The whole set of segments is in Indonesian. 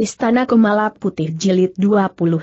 Istana Kumala Putih Jilid 22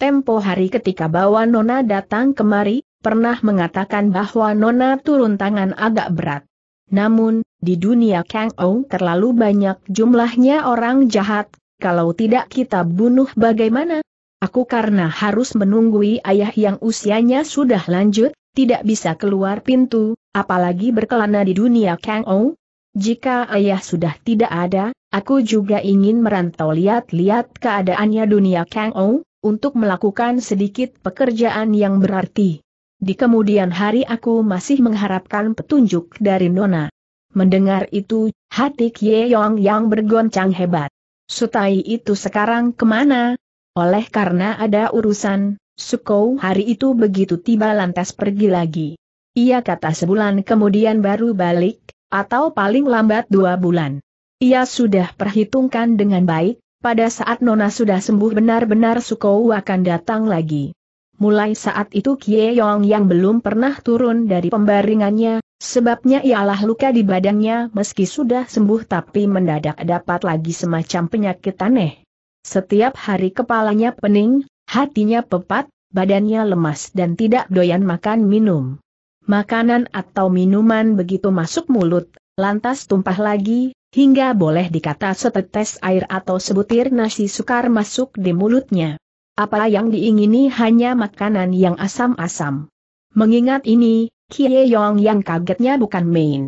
Tempo hari ketika bawa Nona datang kemari, pernah mengatakan bahwa Nona turun tangan agak berat. Namun, di dunia Kang Ou terlalu banyak jumlahnya orang jahat, kalau tidak kita bunuh bagaimana? Aku karena harus menunggui ayah yang usianya sudah lanjut, tidak bisa keluar pintu, apalagi berkelana di dunia Kang Ou, jika ayah sudah tidak ada, aku juga ingin merantau lihat-lihat keadaannya dunia Kang Ou, untuk melakukan sedikit pekerjaan yang berarti. Di kemudian hari aku masih mengharapkan petunjuk dari Nona. Mendengar itu, hati Kie Yong yang bergoncang hebat. Sutai itu sekarang kemana? Oleh karena ada urusan, Sukou hari itu begitu tiba lantas pergi lagi. Ia kata sebulan kemudian baru balik, atau paling lambat dua bulan. Ia sudah perhitungkan dengan baik, pada saat Nona sudah sembuh benar-benar Sukou akan datang lagi. Mulai saat itu Kie Yong yang belum pernah turun dari pembaringannya, sebabnya ialah luka di badannya meski sudah sembuh tapi mendadak dapat lagi semacam penyakit aneh. Setiap hari kepalanya pening, hatinya pepat, badannya lemas dan tidak doyan makan minum makanan atau minuman begitu masuk mulut, lantas tumpah lagi, hingga boleh dikata setetes air atau sebutir nasi sukar masuk di mulutnya. Apa yang diingini hanya makanan yang asam-asam. Mengingat ini, Kie Yong yang kagetnya bukan main.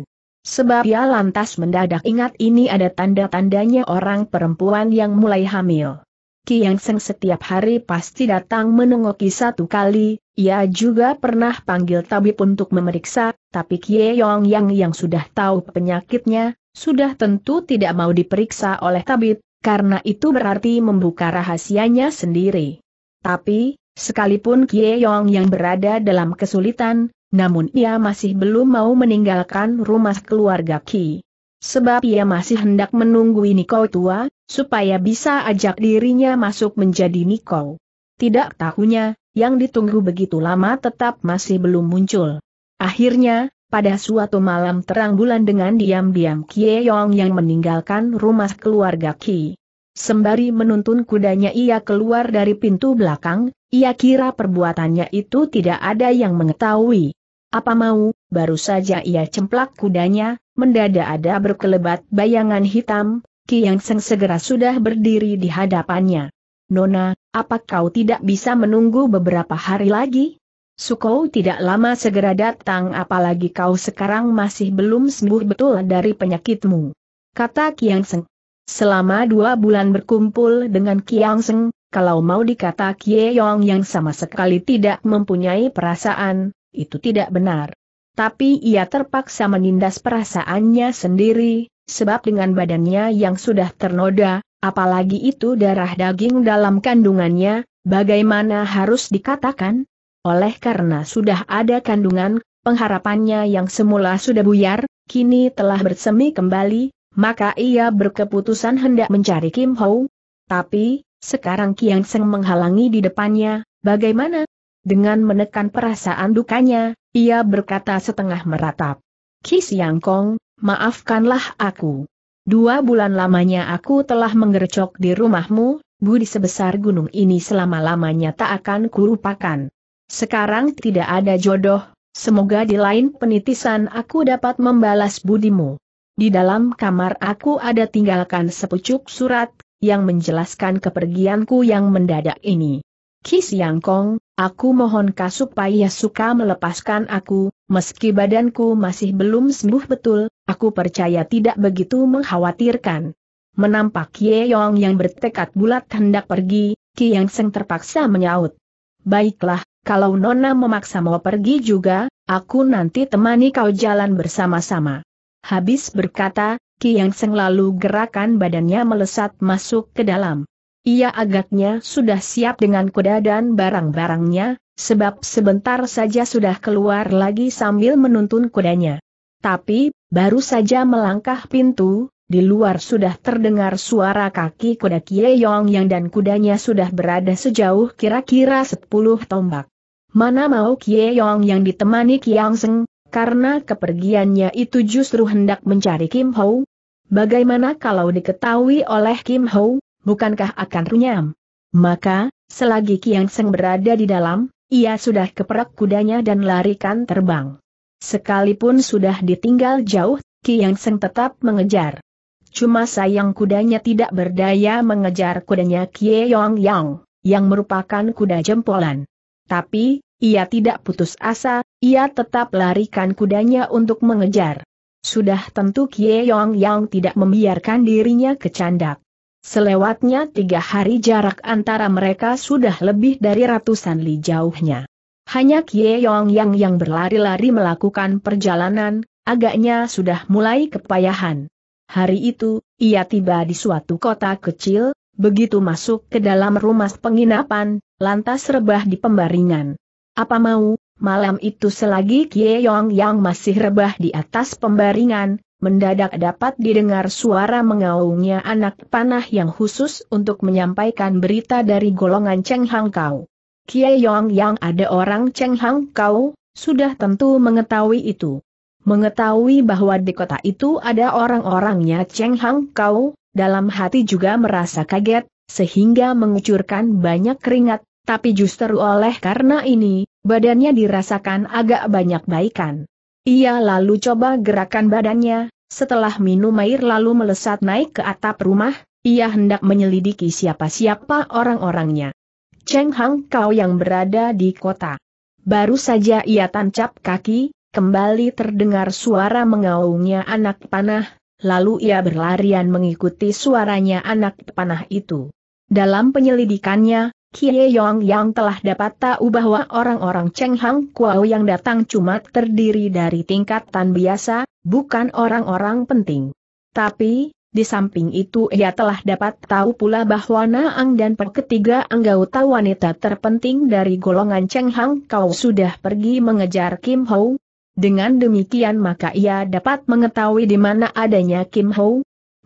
Sebab ia lantas mendadak ingat ini ada tanda-tandanya orang perempuan yang mulai hamil. Kiang Yang Seng setiap hari pasti datang menengoki satu kali, ia juga pernah panggil tabib untuk memeriksa, tapi Kie Yong Yang yang sudah tahu penyakitnya, sudah tentu tidak mau diperiksa oleh tabib, karena itu berarti membuka rahasianya sendiri. Tapi, sekalipun Kie Yong yang berada dalam kesulitan, namun ia masih belum mau meninggalkan rumah keluarga Ki. Sebab ia masih hendak menunggu Niko tua, supaya bisa ajak dirinya masuk menjadi Niko. Tidak tahunya, yang ditunggu begitu lama tetap masih belum muncul. Akhirnya, pada suatu malam terang bulan dengan diam-diam Kie Yong yang meninggalkan rumah keluarga Ki. Sembari menuntun kudanya ia keluar dari pintu belakang, ia kira perbuatannya itu tidak ada yang mengetahui. Apa mau, baru saja ia cemplak kudanya, mendadak ada berkelebat bayangan hitam, Ki Yang Seng segera sudah berdiri di hadapannya. Nona, apa kau tidak bisa menunggu beberapa hari lagi? Sukou tidak lama segera datang apalagi kau sekarang masih belum sembuh betul dari penyakitmu. Kata Kiang Seng. Selama dua bulan berkumpul dengan Kiang Seng, kalau mau dikata Kie Yong yang sama sekali tidak mempunyai perasaan, itu tidak benar. Tapi ia terpaksa menindas perasaannya sendiri, sebab dengan badannya yang sudah ternoda, apalagi itu darah daging dalam kandungannya, bagaimana harus dikatakan? Oleh karena sudah ada kandungan, pengharapannya yang semula sudah buyar, kini telah bersemi kembali, maka ia berkeputusan hendak mencari Kim Ho. Tapi, sekarang Kiang Seng menghalangi di depannya, bagaimana? Dengan menekan perasaan dukanya, ia berkata setengah meratap. Kis Yang Kong, maafkanlah aku. Dua bulan lamanya aku telah menggercok di rumahmu, budi sebesar gunung ini selama-lamanya tak akan kulupakan. Sekarang tidak ada jodoh, semoga di lain penitisan aku dapat membalas budimu. Di dalam kamar aku ada tinggalkan sepucuk surat, yang menjelaskan kepergianku yang mendadak ini. Yang Kong. Aku mohon kasupaya suka melepaskan aku, meski badanku masih belum sembuh betul, aku percaya tidak begitu mengkhawatirkan. Menampak Yong yang bertekad bulat hendak pergi, Ki Yang Seng terpaksa menyaut. Baiklah, kalau Nona memaksa mau pergi juga, aku nanti temani kau jalan bersama-sama. Habis berkata, Ki Yang Seng lalu gerakan badannya melesat masuk ke dalam. Ia agaknya sudah siap dengan kuda dan barang-barangnya, sebab sebentar saja sudah keluar lagi sambil menuntun kudanya. Tapi, baru saja melangkah pintu, di luar sudah terdengar suara kaki kuda Kie Yong yang dan kudanya sudah berada sejauh kira-kira sepuluh tombak. Mana mau Kie Yong yang ditemani Kiang Seng, karena kepergiannya itu justru hendak mencari Kim Ho. Bagaimana kalau diketahui oleh Kim Ho, bukankah akan runyam? Maka, selagi Kiang Seng berada di dalam, ia sudah keperak kudanya dan larikan terbang. Sekalipun sudah ditinggal jauh, Kiang Seng tetap mengejar. Cuma sayang kudanya tidak berdaya mengejar kudanya Kie Yong Yang, yang merupakan kuda jempolan. Tapi, ia tidak putus asa, ia tetap larikan kudanya untuk mengejar. Sudah tentu Kie Yong Yang tidak membiarkan dirinya kecandak. Selewatnya tiga hari jarak antara mereka sudah lebih dari ratusan li jauhnya. Hanya Kie Yong Yang yang berlari-lari melakukan perjalanan, agaknya sudah mulai kepayahan. Hari itu, ia tiba di suatu kota kecil, begitu masuk ke dalam rumah penginapan, lantas rebah di pembaringan. Apa mau, malam itu selagi Kie Yong Yang masih rebah di atas pembaringan, mendadak dapat didengar suara mengaungnya anak panah yang khusus untuk menyampaikan berita dari golongan Cheng Hang Kau. Kiai Yong yang ada orang Cheng Hang Kau, sudah tentu mengetahui itu. Mengetahui bahwa di kota itu ada orang-orangnya Cheng Hang Kau, dalam hati juga merasa kaget, sehingga mengucurkan banyak keringat, tapi justru oleh karena ini, badannya dirasakan agak banyak baikan. Ia lalu coba gerakan badannya, setelah minum air lalu melesat naik ke atap rumah, ia hendak menyelidiki siapa-siapa orang-orangnya. Cheng Hang kau yang berada di kota. Baru saja ia tancap kaki, kembali terdengar suara mengaungnya anak panah, lalu ia berlarian mengikuti suaranya anak panah itu. Dalam penyelidikannya, Kie Yong yang telah dapat tahu bahwa orang-orang Cheng Hang kau yang datang cuma terdiri dari tingkatan biasa, bukan orang-orang penting. Tapi, di samping itu ia telah dapat tahu pula bahwa Naang dan ketiga anggota wanita terpenting dari golongan Cheng Hang Kau sudah pergi mengejar Kim Ho. Dengan demikian maka ia dapat mengetahui di mana adanya Kim Ho.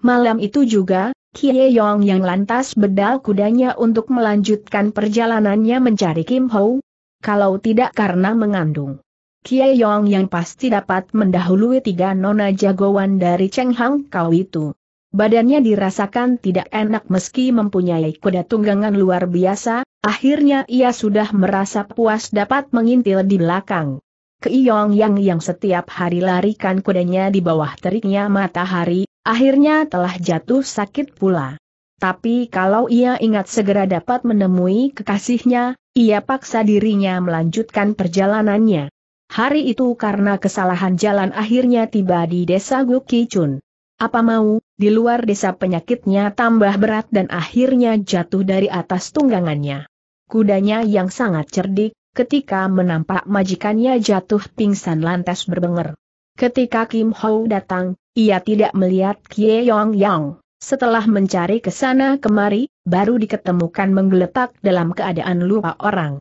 Malam itu juga, Kie Yong yang lantas bedal kudanya untuk melanjutkan perjalanannya mencari Kim Ho. Kalau tidak karena mengandung Kiai Yong yang pasti dapat mendahului tiga nona jagoan dari Cheng Hang Kau itu. Badannya dirasakan tidak enak meski mempunyai kuda tunggangan luar biasa, akhirnya ia sudah merasa puas dapat mengintil di belakang. Yong yang yang setiap hari larikan kudanya di bawah teriknya matahari, akhirnya telah jatuh sakit pula. Tapi kalau ia ingat segera dapat menemui kekasihnya, ia paksa dirinya melanjutkan perjalanannya. Hari itu karena kesalahan jalan akhirnya tiba di desa Gukicun. Apa mau, di luar desa penyakitnya tambah berat dan akhirnya jatuh dari atas tunggangannya. Kudanya yang sangat cerdik, ketika menampak majikannya jatuh pingsan lantas berbenger. Ketika Kim Ho datang, ia tidak melihat Kie Yong Yang. Setelah mencari ke sana kemari, baru diketemukan menggeletak dalam keadaan lupa orang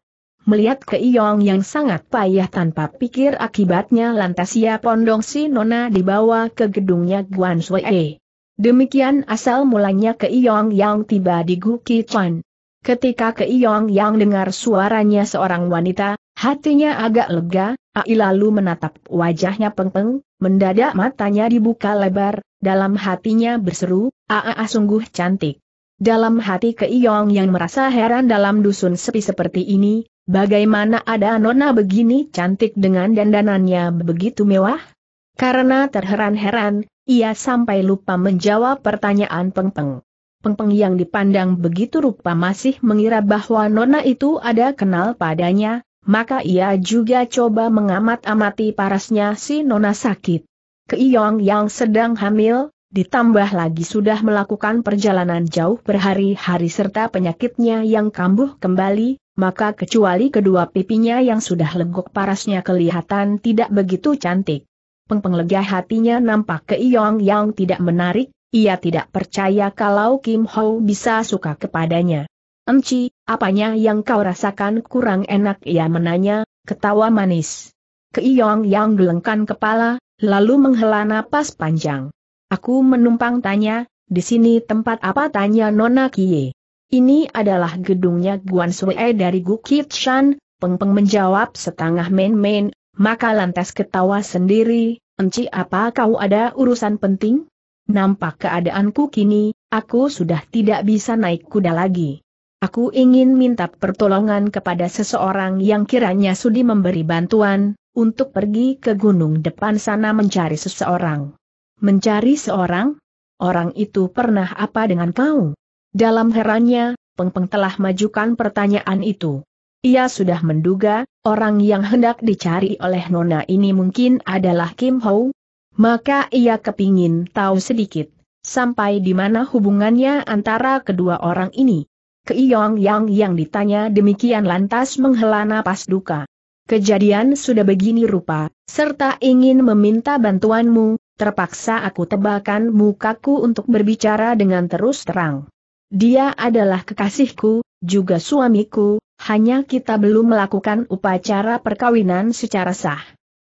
melihat keiyong yang sangat payah tanpa pikir akibatnya lantas ia pondong si Nona dibawa ke gedungnya Guan Sui. Demikian asal mulanya keiyong yang tiba di Guki Chuan. Ketika Keiyong yang dengar suaranya seorang wanita, hatinya agak lega, Ai lalu menatap wajahnya pengpeng, mendadak matanya dibuka lebar, dalam hatinya berseru, Aa sungguh cantik. Dalam hati Keiyong yang merasa heran dalam dusun sepi seperti ini, Bagaimana ada nona begini cantik dengan dandanannya begitu mewah? Karena terheran-heran, ia sampai lupa menjawab pertanyaan Pengpeng. Pengpeng yang dipandang begitu rupa masih mengira bahwa nona itu ada kenal padanya, maka ia juga coba mengamat-amati parasnya si nona sakit. Keiyong yang sedang hamil, ditambah lagi sudah melakukan perjalanan jauh berhari-hari serta penyakitnya yang kambuh kembali, maka kecuali kedua pipinya yang sudah lengkuk parasnya kelihatan tidak begitu cantik. Pengpeng lega hatinya nampak ke Iyong yang tidak menarik, ia tidak percaya kalau Kim Ho bisa suka kepadanya. Enci, apanya yang kau rasakan kurang enak ia menanya, ketawa manis. Ke Iyong yang gelengkan kepala, lalu menghela napas panjang. Aku menumpang tanya, di sini tempat apa tanya Nona Kie. Ini adalah gedungnya Guan Sue dari Gukit Shan, Peng Peng menjawab setengah main-main, maka lantas ketawa sendiri, Enci apa kau ada urusan penting? Nampak keadaanku kini, aku sudah tidak bisa naik kuda lagi. Aku ingin minta pertolongan kepada seseorang yang kiranya sudi memberi bantuan, untuk pergi ke gunung depan sana mencari seseorang. Mencari seorang? Orang itu pernah apa dengan kau? Dalam herannya, Peng Peng telah majukan pertanyaan itu. Ia sudah menduga, orang yang hendak dicari oleh Nona ini mungkin adalah Kim Ho. Maka ia kepingin tahu sedikit, sampai di mana hubungannya antara kedua orang ini. Keiyong Yang yang ditanya demikian lantas menghela napas duka. Kejadian sudah begini rupa, serta ingin meminta bantuanmu, terpaksa aku tebakan mukaku untuk berbicara dengan terus terang. Dia adalah kekasihku, juga suamiku, hanya kita belum melakukan upacara perkawinan secara sah.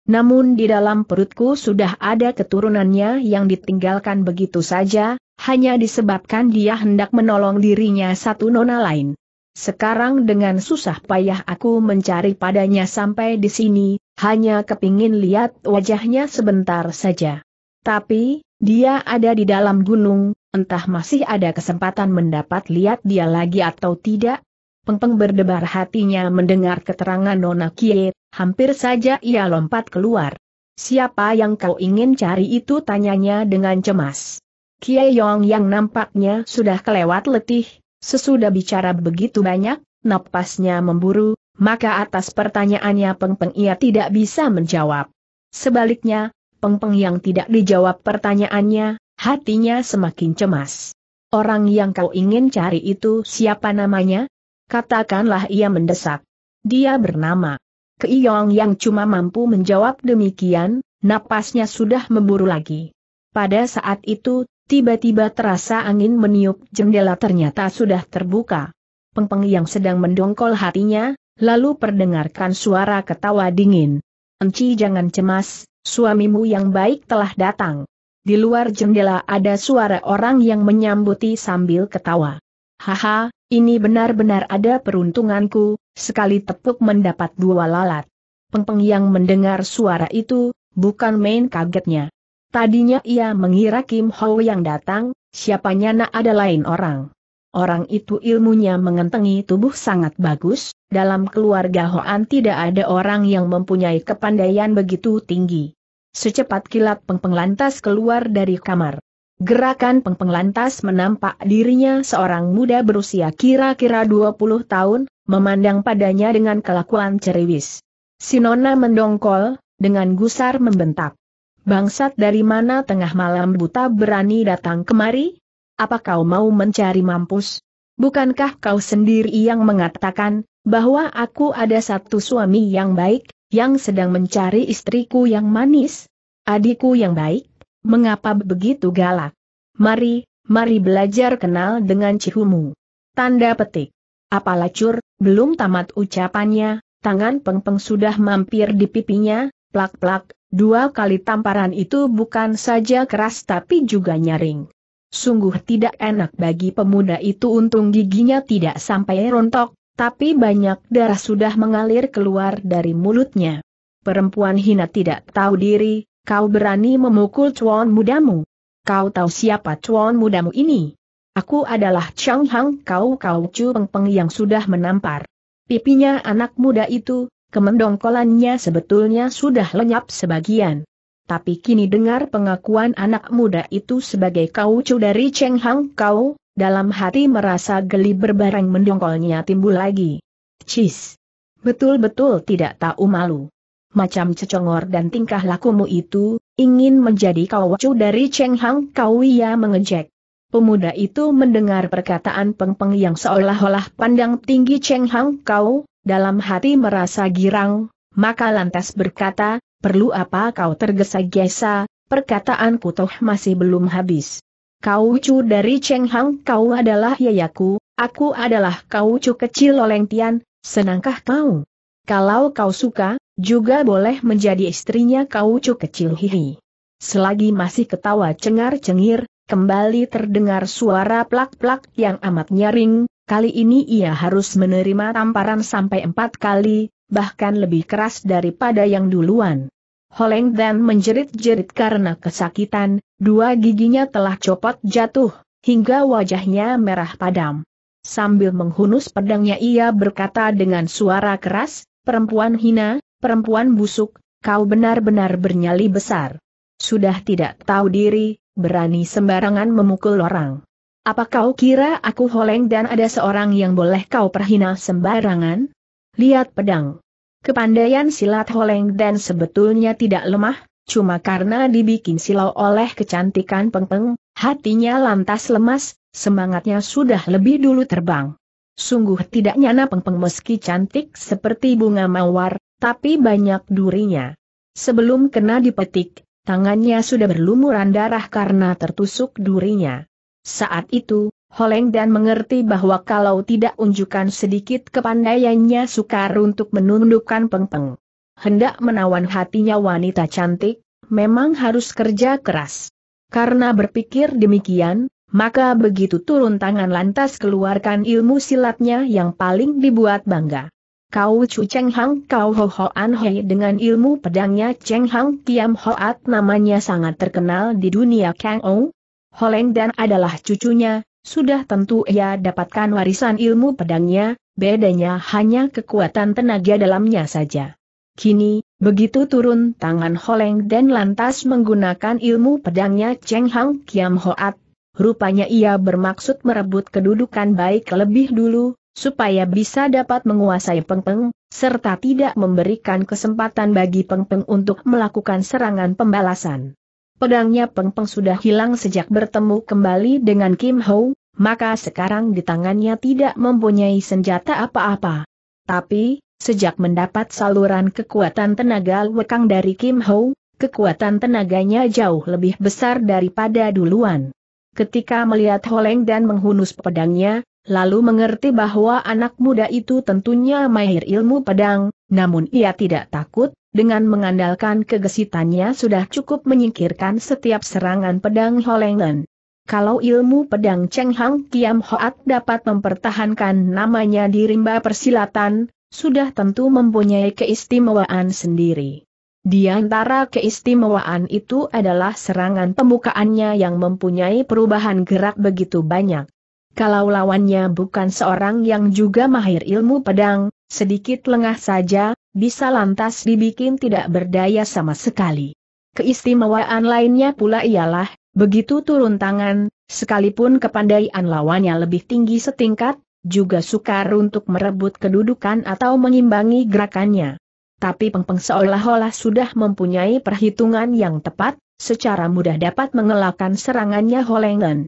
Namun di dalam perutku sudah ada keturunannya yang ditinggalkan begitu saja, hanya disebabkan dia hendak menolong dirinya satu nona lain. Sekarang dengan susah payah aku mencari padanya sampai di sini, hanya kepingin lihat wajahnya sebentar saja. Tapi, dia ada di dalam gunung, entah masih ada kesempatan mendapat lihat dia lagi atau tidak. Pengpeng berdebar hatinya mendengar keterangan Nona Kie, hampir saja ia lompat keluar. Siapa yang kau ingin cari itu tanyanya dengan cemas. Kie Yong yang nampaknya sudah kelewat letih, sesudah bicara begitu banyak, napasnya memburu, maka atas pertanyaannya Pengpeng Peng ia tidak bisa menjawab. Sebaliknya, Peng Peng yang tidak dijawab pertanyaannya, hatinya semakin cemas. Orang yang kau ingin cari itu siapa namanya? Katakanlah ia mendesak. Dia bernama. Keiyong yang cuma mampu menjawab demikian, napasnya sudah memburu lagi. Pada saat itu, tiba-tiba terasa angin meniup jendela ternyata sudah terbuka. Peng Peng yang sedang mendongkol hatinya, lalu perdengarkan suara ketawa dingin. Enci jangan cemas, Suamimu yang baik telah datang. Di luar jendela ada suara orang yang menyambuti sambil ketawa. Haha, ini benar-benar ada peruntunganku, sekali tepuk mendapat dua lalat. Pengpeng yang mendengar suara itu, bukan main kagetnya. Tadinya ia mengira Kim Ho yang datang, siapanya nak ada lain orang. Orang itu ilmunya mengentengi tubuh sangat bagus, dalam keluarga Hoan tidak ada orang yang mempunyai kepandaian begitu tinggi. Secepat kilat Pengpeng lantas keluar dari kamar. Gerakan Pengpeng lantas menampak dirinya seorang muda berusia kira-kira 20 tahun, memandang padanya dengan kelakuan ceriwis. Sinona mendongkol, dengan gusar membentak. Bangsat dari mana tengah malam buta berani datang kemari? apa kau mau mencari mampus? Bukankah kau sendiri yang mengatakan, bahwa aku ada satu suami yang baik, yang sedang mencari istriku yang manis? Adikku yang baik, mengapa begitu galak? Mari, mari belajar kenal dengan cihumu. Tanda petik. Apalah cur, belum tamat ucapannya, tangan pengpeng sudah mampir di pipinya, plak-plak, dua kali tamparan itu bukan saja keras tapi juga nyaring. Sungguh tidak enak bagi pemuda itu untung giginya tidak sampai rontok, tapi banyak darah sudah mengalir keluar dari mulutnya. Perempuan hina tidak tahu diri, kau berani memukul cuan mudamu. Kau tahu siapa cuan mudamu ini? Aku adalah Chang Hang Kau Kau Chu Peng Peng yang sudah menampar. Pipinya anak muda itu, kemendongkolannya sebetulnya sudah lenyap sebagian tapi kini dengar pengakuan anak muda itu sebagai kau cu dari Cheng Hang Kau, dalam hati merasa geli berbareng mendongkolnya timbul lagi. Cis! Betul-betul tidak tahu malu. Macam cecongor dan tingkah lakumu itu, ingin menjadi kau cu dari Cheng Hang Kau ia mengejek. Pemuda itu mendengar perkataan pengpeng Peng yang seolah-olah pandang tinggi Cheng Hang Kau, dalam hati merasa girang, maka lantas berkata, perlu apa kau tergesa-gesa, perkataanku toh masih belum habis. Kau cu dari Cheng Hang kau adalah yayaku, aku adalah kau cu kecil oleng tian, senangkah kau? Kalau kau suka, juga boleh menjadi istrinya kau cu kecil hihi. Selagi masih ketawa cengar-cengir, kembali terdengar suara plak-plak yang amat nyaring, kali ini ia harus menerima tamparan sampai empat kali, bahkan lebih keras daripada yang duluan. Holeng dan menjerit-jerit karena kesakitan, dua giginya telah copot jatuh, hingga wajahnya merah padam. Sambil menghunus pedangnya ia berkata dengan suara keras, perempuan hina, perempuan busuk, kau benar-benar bernyali besar. Sudah tidak tahu diri, berani sembarangan memukul orang. Apa kau kira aku holeng dan ada seorang yang boleh kau perhina sembarangan? lihat pedang. Kepandaian silat Holeng dan sebetulnya tidak lemah, cuma karena dibikin silau oleh kecantikan pengpeng, hatinya lantas lemas, semangatnya sudah lebih dulu terbang. Sungguh tidak nyana pengpeng meski cantik seperti bunga mawar, tapi banyak durinya. Sebelum kena dipetik, tangannya sudah berlumuran darah karena tertusuk durinya. Saat itu, Holeng dan mengerti bahwa kalau tidak unjukkan sedikit kepandaiannya sukar untuk menundukkan pengpeng. Hendak menawan hatinya wanita cantik, memang harus kerja keras. Karena berpikir demikian, maka begitu turun tangan lantas keluarkan ilmu silatnya yang paling dibuat bangga. Kau Chu Cheng Hang Kau Ho ho an Hei dengan ilmu pedangnya Cheng Hang Kiam Hoat namanya sangat terkenal di dunia Kang Ong. Holeng dan adalah cucunya, sudah tentu ia dapatkan warisan ilmu pedangnya, bedanya hanya kekuatan tenaga dalamnya saja. Kini, begitu turun tangan Holeng dan lantas menggunakan ilmu pedangnya Cheng Hang Kiam Hoat, rupanya ia bermaksud merebut kedudukan baik lebih dulu, supaya bisa dapat menguasai Peng Peng, serta tidak memberikan kesempatan bagi Peng Peng untuk melakukan serangan pembalasan. Pedangnya Peng Peng sudah hilang sejak bertemu kembali dengan Kim Ho, maka sekarang di tangannya tidak mempunyai senjata apa-apa. Tapi, sejak mendapat saluran kekuatan tenaga lekang dari Kim Ho, kekuatan tenaganya jauh lebih besar daripada duluan. Ketika melihat Holeng dan menghunus pedangnya, lalu mengerti bahwa anak muda itu tentunya mahir ilmu pedang, namun ia tidak takut, dengan mengandalkan kegesitannya sudah cukup menyingkirkan setiap serangan pedang Holengen. Kalau ilmu pedang Cheng Hang Kiam Hoat dapat mempertahankan namanya di rimba persilatan, sudah tentu mempunyai keistimewaan sendiri. Di antara keistimewaan itu adalah serangan pembukaannya yang mempunyai perubahan gerak begitu banyak. Kalau lawannya bukan seorang yang juga mahir ilmu pedang, sedikit lengah saja, bisa lantas dibikin tidak berdaya sama sekali. Keistimewaan lainnya pula ialah, begitu turun tangan, sekalipun kepandaian lawannya lebih tinggi setingkat, juga sukar untuk merebut kedudukan atau mengimbangi gerakannya. Tapi Pengpeng seolah-olah sudah mempunyai perhitungan yang tepat, secara mudah dapat mengelakkan serangannya Holengen.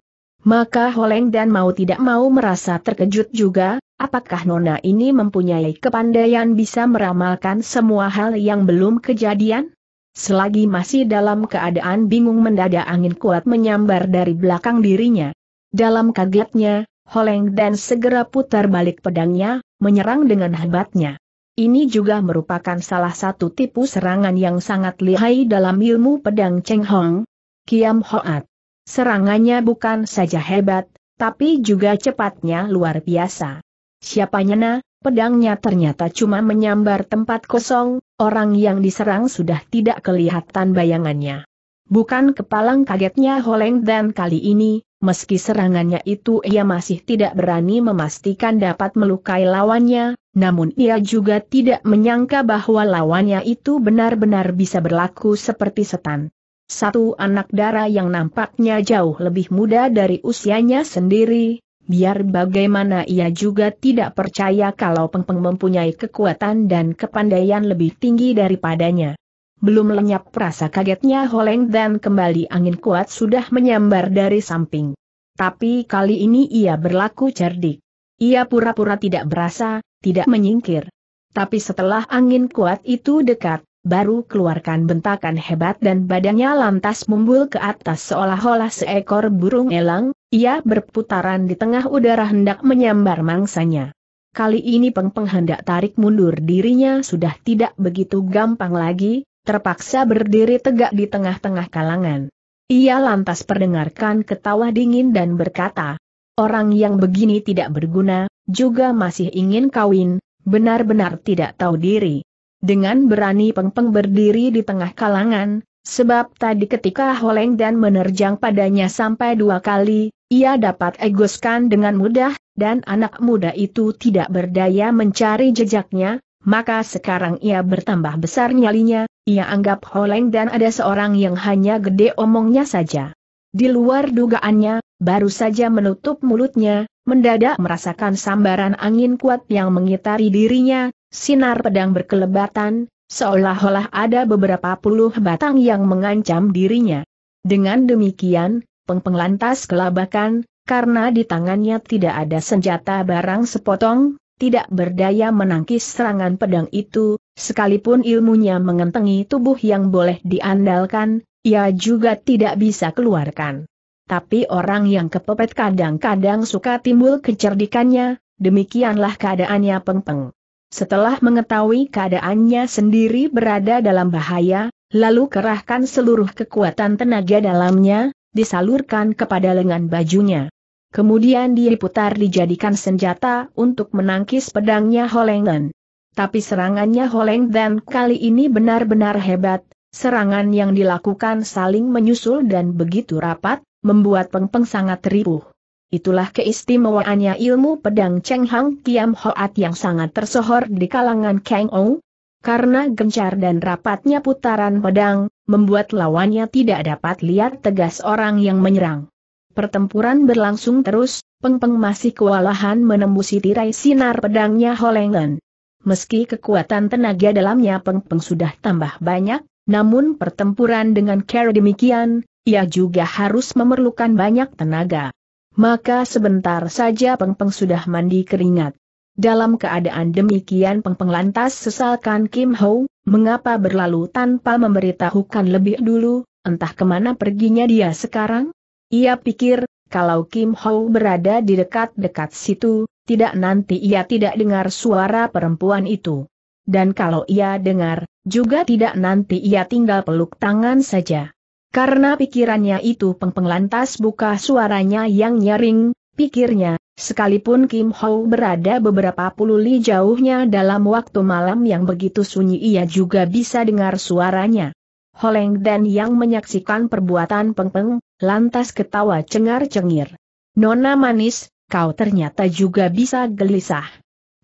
Maka Holeng dan mau tidak mau merasa terkejut juga, Apakah Nona ini mempunyai kepandaian bisa meramalkan semua hal yang belum kejadian? Selagi masih dalam keadaan bingung mendadak angin kuat menyambar dari belakang dirinya. Dalam kagetnya, Holeng dan segera putar balik pedangnya, menyerang dengan hebatnya. Ini juga merupakan salah satu tipu serangan yang sangat lihai dalam ilmu pedang Cheng Hong, Kiam Hoat. Serangannya bukan saja hebat, tapi juga cepatnya luar biasa. Siapanya nyana, pedangnya ternyata cuma menyambar tempat kosong, orang yang diserang sudah tidak kelihatan bayangannya. Bukan kepalang kagetnya Holeng dan kali ini, meski serangannya itu ia masih tidak berani memastikan dapat melukai lawannya, namun ia juga tidak menyangka bahwa lawannya itu benar-benar bisa berlaku seperti setan. Satu anak dara yang nampaknya jauh lebih muda dari usianya sendiri, biar bagaimana ia juga tidak percaya kalau Peng Peng mempunyai kekuatan dan kepandaian lebih tinggi daripadanya. Belum lenyap rasa kagetnya Holeng dan kembali angin kuat sudah menyambar dari samping. Tapi kali ini ia berlaku cerdik. Ia pura-pura tidak berasa, tidak menyingkir. Tapi setelah angin kuat itu dekat, baru keluarkan bentakan hebat dan badannya lantas mumbul ke atas seolah-olah seekor burung elang, ia berputaran di tengah udara hendak menyambar mangsanya. Kali ini Peng Peng hendak tarik mundur dirinya sudah tidak begitu gampang lagi, terpaksa berdiri tegak di tengah-tengah kalangan. Ia lantas perdengarkan ketawa dingin dan berkata, Orang yang begini tidak berguna, juga masih ingin kawin, benar-benar tidak tahu diri dengan berani Pengpeng berdiri di tengah kalangan, sebab tadi ketika Holeng dan menerjang padanya sampai dua kali, ia dapat egoskan dengan mudah, dan anak muda itu tidak berdaya mencari jejaknya, maka sekarang ia bertambah besar nyalinya, ia anggap Holeng dan ada seorang yang hanya gede omongnya saja. Di luar dugaannya, baru saja menutup mulutnya, mendadak merasakan sambaran angin kuat yang mengitari dirinya, Sinar pedang berkelebatan, seolah-olah ada beberapa puluh batang yang mengancam dirinya. Dengan demikian, Pengpeng lantas kelabakan, karena di tangannya tidak ada senjata barang sepotong, tidak berdaya menangkis serangan pedang itu, sekalipun ilmunya mengentengi tubuh yang boleh diandalkan, ia juga tidak bisa keluarkan. Tapi orang yang kepepet kadang-kadang suka timbul kecerdikannya, demikianlah keadaannya Pengpeng. Setelah mengetahui keadaannya sendiri berada dalam bahaya, lalu kerahkan seluruh kekuatan tenaga dalamnya, disalurkan kepada lengan bajunya. Kemudian diputar dijadikan senjata untuk menangkis pedangnya Holengan. Tapi serangannya Holeng dan kali ini benar-benar hebat, serangan yang dilakukan saling menyusul dan begitu rapat, membuat Pengpeng sangat ribuh. Itulah keistimewaannya ilmu pedang Cheng Hang Kiam Hoat yang sangat tersohor di kalangan Kang Ou. Karena gencar dan rapatnya putaran pedang, membuat lawannya tidak dapat lihat tegas orang yang menyerang. Pertempuran berlangsung terus, Peng Peng masih kewalahan menembusi tirai sinar pedangnya Holengen. Meski kekuatan tenaga dalamnya Peng Peng sudah tambah banyak, namun pertempuran dengan cara demikian, ia juga harus memerlukan banyak tenaga maka sebentar saja Peng Peng sudah mandi keringat. Dalam keadaan demikian Peng Peng lantas sesalkan Kim Ho, mengapa berlalu tanpa memberitahukan lebih dulu, entah kemana perginya dia sekarang? Ia pikir, kalau Kim Ho berada di dekat-dekat situ, tidak nanti ia tidak dengar suara perempuan itu. Dan kalau ia dengar, juga tidak nanti ia tinggal peluk tangan saja. Karena pikirannya itu peng-peng lantas buka suaranya yang nyaring, pikirnya, sekalipun Kim Ho berada beberapa puluh li jauhnya dalam waktu malam yang begitu sunyi ia juga bisa dengar suaranya. Holeng dan yang menyaksikan perbuatan pengpeng, lantas ketawa cengar-cengir. Nona manis, kau ternyata juga bisa gelisah.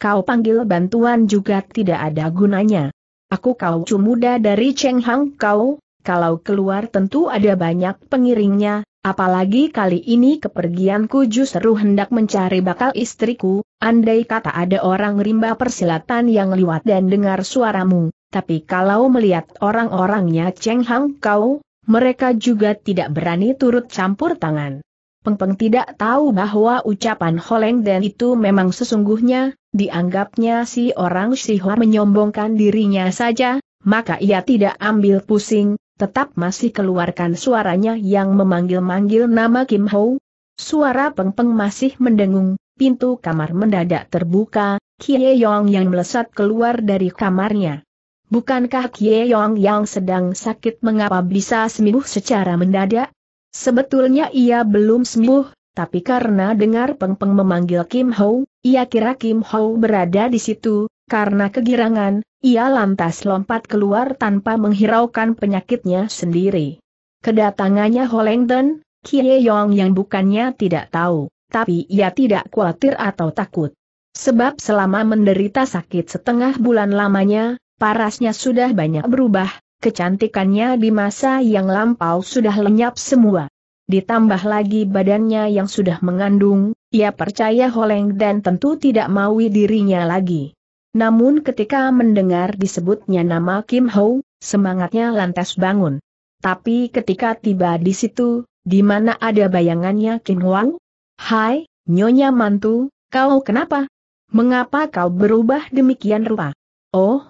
Kau panggil bantuan juga tidak ada gunanya. Aku kau muda dari Cheng Hang kau, kalau keluar tentu ada banyak pengiringnya, apalagi kali ini kepergianku justru hendak mencari bakal istriku, andai kata ada orang rimba persilatan yang liwat dan dengar suaramu, tapi kalau melihat orang-orangnya Cheng Hang Kau, mereka juga tidak berani turut campur tangan. Peng Peng tidak tahu bahwa ucapan Holeng dan itu memang sesungguhnya, dianggapnya si orang Sihua menyombongkan dirinya saja, maka ia tidak ambil pusing, tetap masih keluarkan suaranya yang memanggil-manggil nama Kim Ho. Suara peng -peng masih mendengung, pintu kamar mendadak terbuka, Kie Yong yang melesat keluar dari kamarnya. Bukankah Kie Yong yang sedang sakit mengapa bisa sembuh secara mendadak? Sebetulnya ia belum sembuh, tapi karena dengar Peng Peng memanggil Kim Ho, ia kira Kim Ho berada di situ, karena kegirangan, ia lantas lompat keluar tanpa menghiraukan penyakitnya sendiri. Kedatangannya Holengden, Kie Yong yang bukannya tidak tahu, tapi ia tidak khawatir atau takut. Sebab selama menderita sakit setengah bulan lamanya, parasnya sudah banyak berubah, kecantikannya di masa yang lampau sudah lenyap semua. Ditambah lagi badannya yang sudah mengandung, ia percaya Holeng dan tentu tidak maui dirinya lagi. Namun ketika mendengar disebutnya nama Kim Ho, semangatnya lantas bangun. Tapi ketika tiba di situ, di mana ada bayangannya Kim Wang? Hai, Nyonya Mantu, kau kenapa? Mengapa kau berubah demikian rupa? Oh,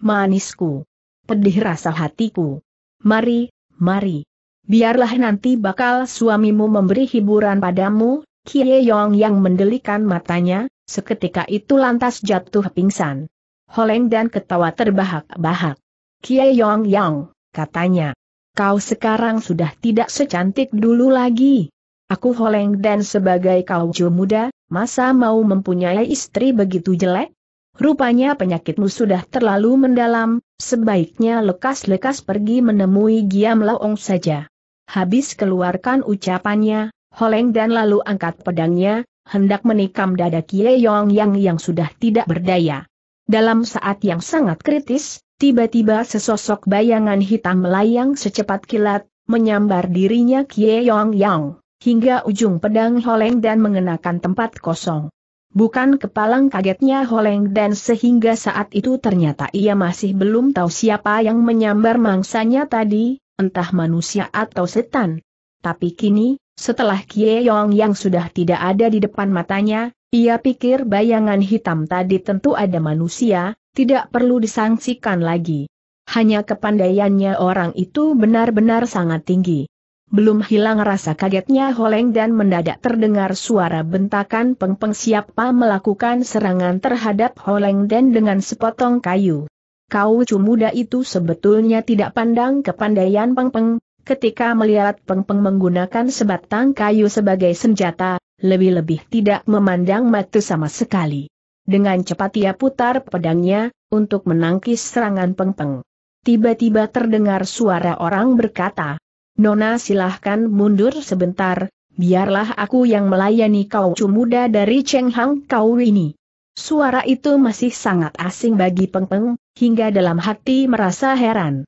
manisku. Pedih rasa hatiku. Mari, mari. Biarlah nanti bakal suamimu memberi hiburan padamu, Kie Yong yang mendelikan matanya, Seketika itu lantas jatuh pingsan. Holeng dan ketawa terbahak-bahak. Kie Yong Yang, katanya. Kau sekarang sudah tidak secantik dulu lagi. Aku Holeng dan sebagai kau muda, masa mau mempunyai istri begitu jelek? Rupanya penyakitmu sudah terlalu mendalam, sebaiknya lekas-lekas pergi menemui Giam Laong saja. Habis keluarkan ucapannya, Holeng dan lalu angkat pedangnya, hendak menikam dada Kie Yong Yang yang sudah tidak berdaya. Dalam saat yang sangat kritis, tiba-tiba sesosok bayangan hitam melayang secepat kilat, menyambar dirinya Kie Yong Yang, hingga ujung pedang Holeng dan mengenakan tempat kosong. Bukan kepalang kagetnya Holeng dan sehingga saat itu ternyata ia masih belum tahu siapa yang menyambar mangsanya tadi, entah manusia atau setan. Tapi kini, setelah Kie Yong yang sudah tidak ada di depan matanya, ia pikir bayangan hitam tadi tentu ada manusia, tidak perlu disangsikan lagi. Hanya kepandaiannya orang itu benar-benar sangat tinggi. Belum hilang rasa kagetnya Holeng dan mendadak terdengar suara bentakan pengpeng -peng siapa melakukan serangan terhadap Holeng dan dengan sepotong kayu. Kau muda itu sebetulnya tidak pandang kepandaian peng Ketika melihat peng-peng menggunakan sebatang kayu sebagai senjata, lebih-lebih tidak memandang matu sama sekali. Dengan cepat ia putar pedangnya, untuk menangkis serangan peng-peng. Tiba-tiba terdengar suara orang berkata, Nona silahkan mundur sebentar, biarlah aku yang melayani kau muda dari Cheng Hang kau ini. Suara itu masih sangat asing bagi peng-peng hingga dalam hati merasa heran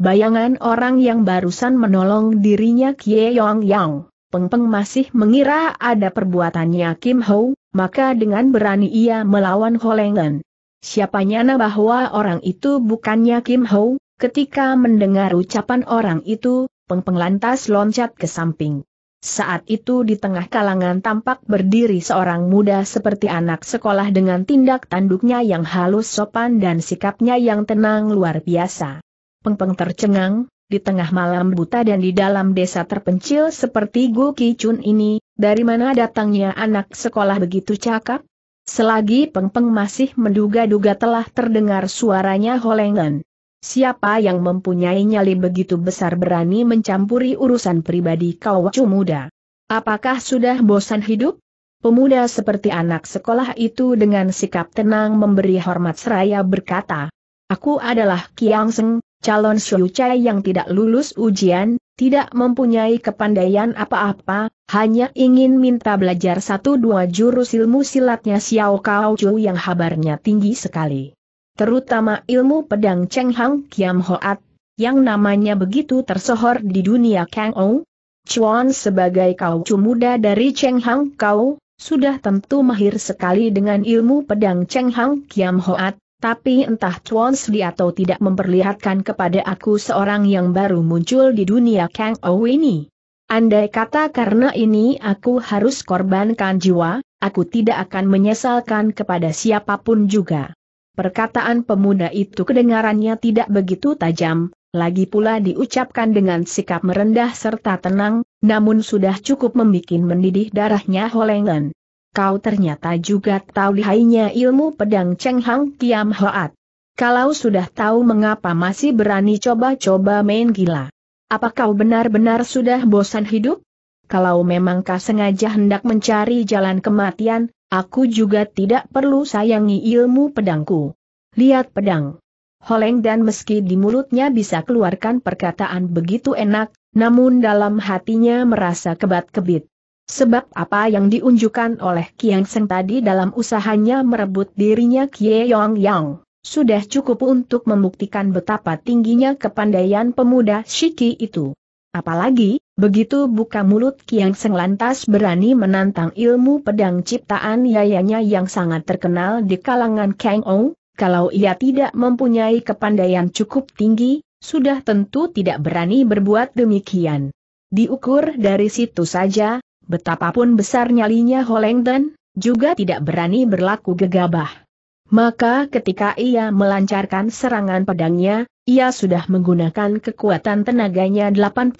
bayangan orang yang barusan menolong dirinya Kie Yong Yang. Peng Peng masih mengira ada perbuatannya Kim Ho, maka dengan berani ia melawan Holengen. Siapa nyana bahwa orang itu bukannya Kim Ho, ketika mendengar ucapan orang itu, Peng Peng lantas loncat ke samping. Saat itu di tengah kalangan tampak berdiri seorang muda seperti anak sekolah dengan tindak tanduknya yang halus sopan dan sikapnya yang tenang luar biasa. Pengpeng tercengang, di tengah malam buta dan di dalam desa terpencil seperti Gu Kicun ini, dari mana datangnya anak sekolah begitu cakap? Selagi Pengpeng masih menduga-duga telah terdengar suaranya holengan. Siapa yang mempunyai nyali begitu besar berani mencampuri urusan pribadi kau, wacu muda? Apakah sudah bosan hidup? Pemuda seperti anak sekolah itu dengan sikap tenang memberi hormat seraya berkata, Aku adalah Kiang Seng, calon Shu Chai yang tidak lulus ujian, tidak mempunyai kepandaian apa-apa, hanya ingin minta belajar satu dua jurus ilmu silatnya Xiao Kao Chu yang habarnya tinggi sekali. Terutama ilmu pedang Cheng Hang Kiam Hoat, yang namanya begitu tersohor di dunia Kang Ong. Chuan sebagai Chu muda dari Cheng Hang Kau, sudah tentu mahir sekali dengan ilmu pedang Cheng Hang Kiam Hoat, tapi entah Chuan Sli atau tidak memperlihatkan kepada aku seorang yang baru muncul di dunia Kang Ou ini. Andai kata karena ini aku harus korbankan jiwa, aku tidak akan menyesalkan kepada siapapun juga. Perkataan pemuda itu kedengarannya tidak begitu tajam, lagi pula diucapkan dengan sikap merendah serta tenang, namun sudah cukup membuat mendidih darahnya Holengen kau ternyata juga tahu lihainya ilmu pedang Cheng Hang Kiam Hoat. Kalau sudah tahu mengapa masih berani coba-coba main gila? Apa kau benar-benar sudah bosan hidup? Kalau memang kau sengaja hendak mencari jalan kematian, aku juga tidak perlu sayangi ilmu pedangku. Lihat pedang. Holeng dan meski di mulutnya bisa keluarkan perkataan begitu enak, namun dalam hatinya merasa kebat-kebit. Sebab apa yang diunjukkan oleh Kiang Seng tadi dalam usahanya merebut dirinya Kie Yong Yang, sudah cukup untuk membuktikan betapa tingginya kepandaian pemuda Shiki itu. Apalagi, begitu buka mulut Kiang Seng lantas berani menantang ilmu pedang ciptaan yayanya yang sangat terkenal di kalangan Kang Ong, kalau ia tidak mempunyai kepandaian cukup tinggi, sudah tentu tidak berani berbuat demikian. Diukur dari situ saja, betapapun besar nyalinya Holengden, juga tidak berani berlaku gegabah. Maka ketika ia melancarkan serangan pedangnya, ia sudah menggunakan kekuatan tenaganya 80%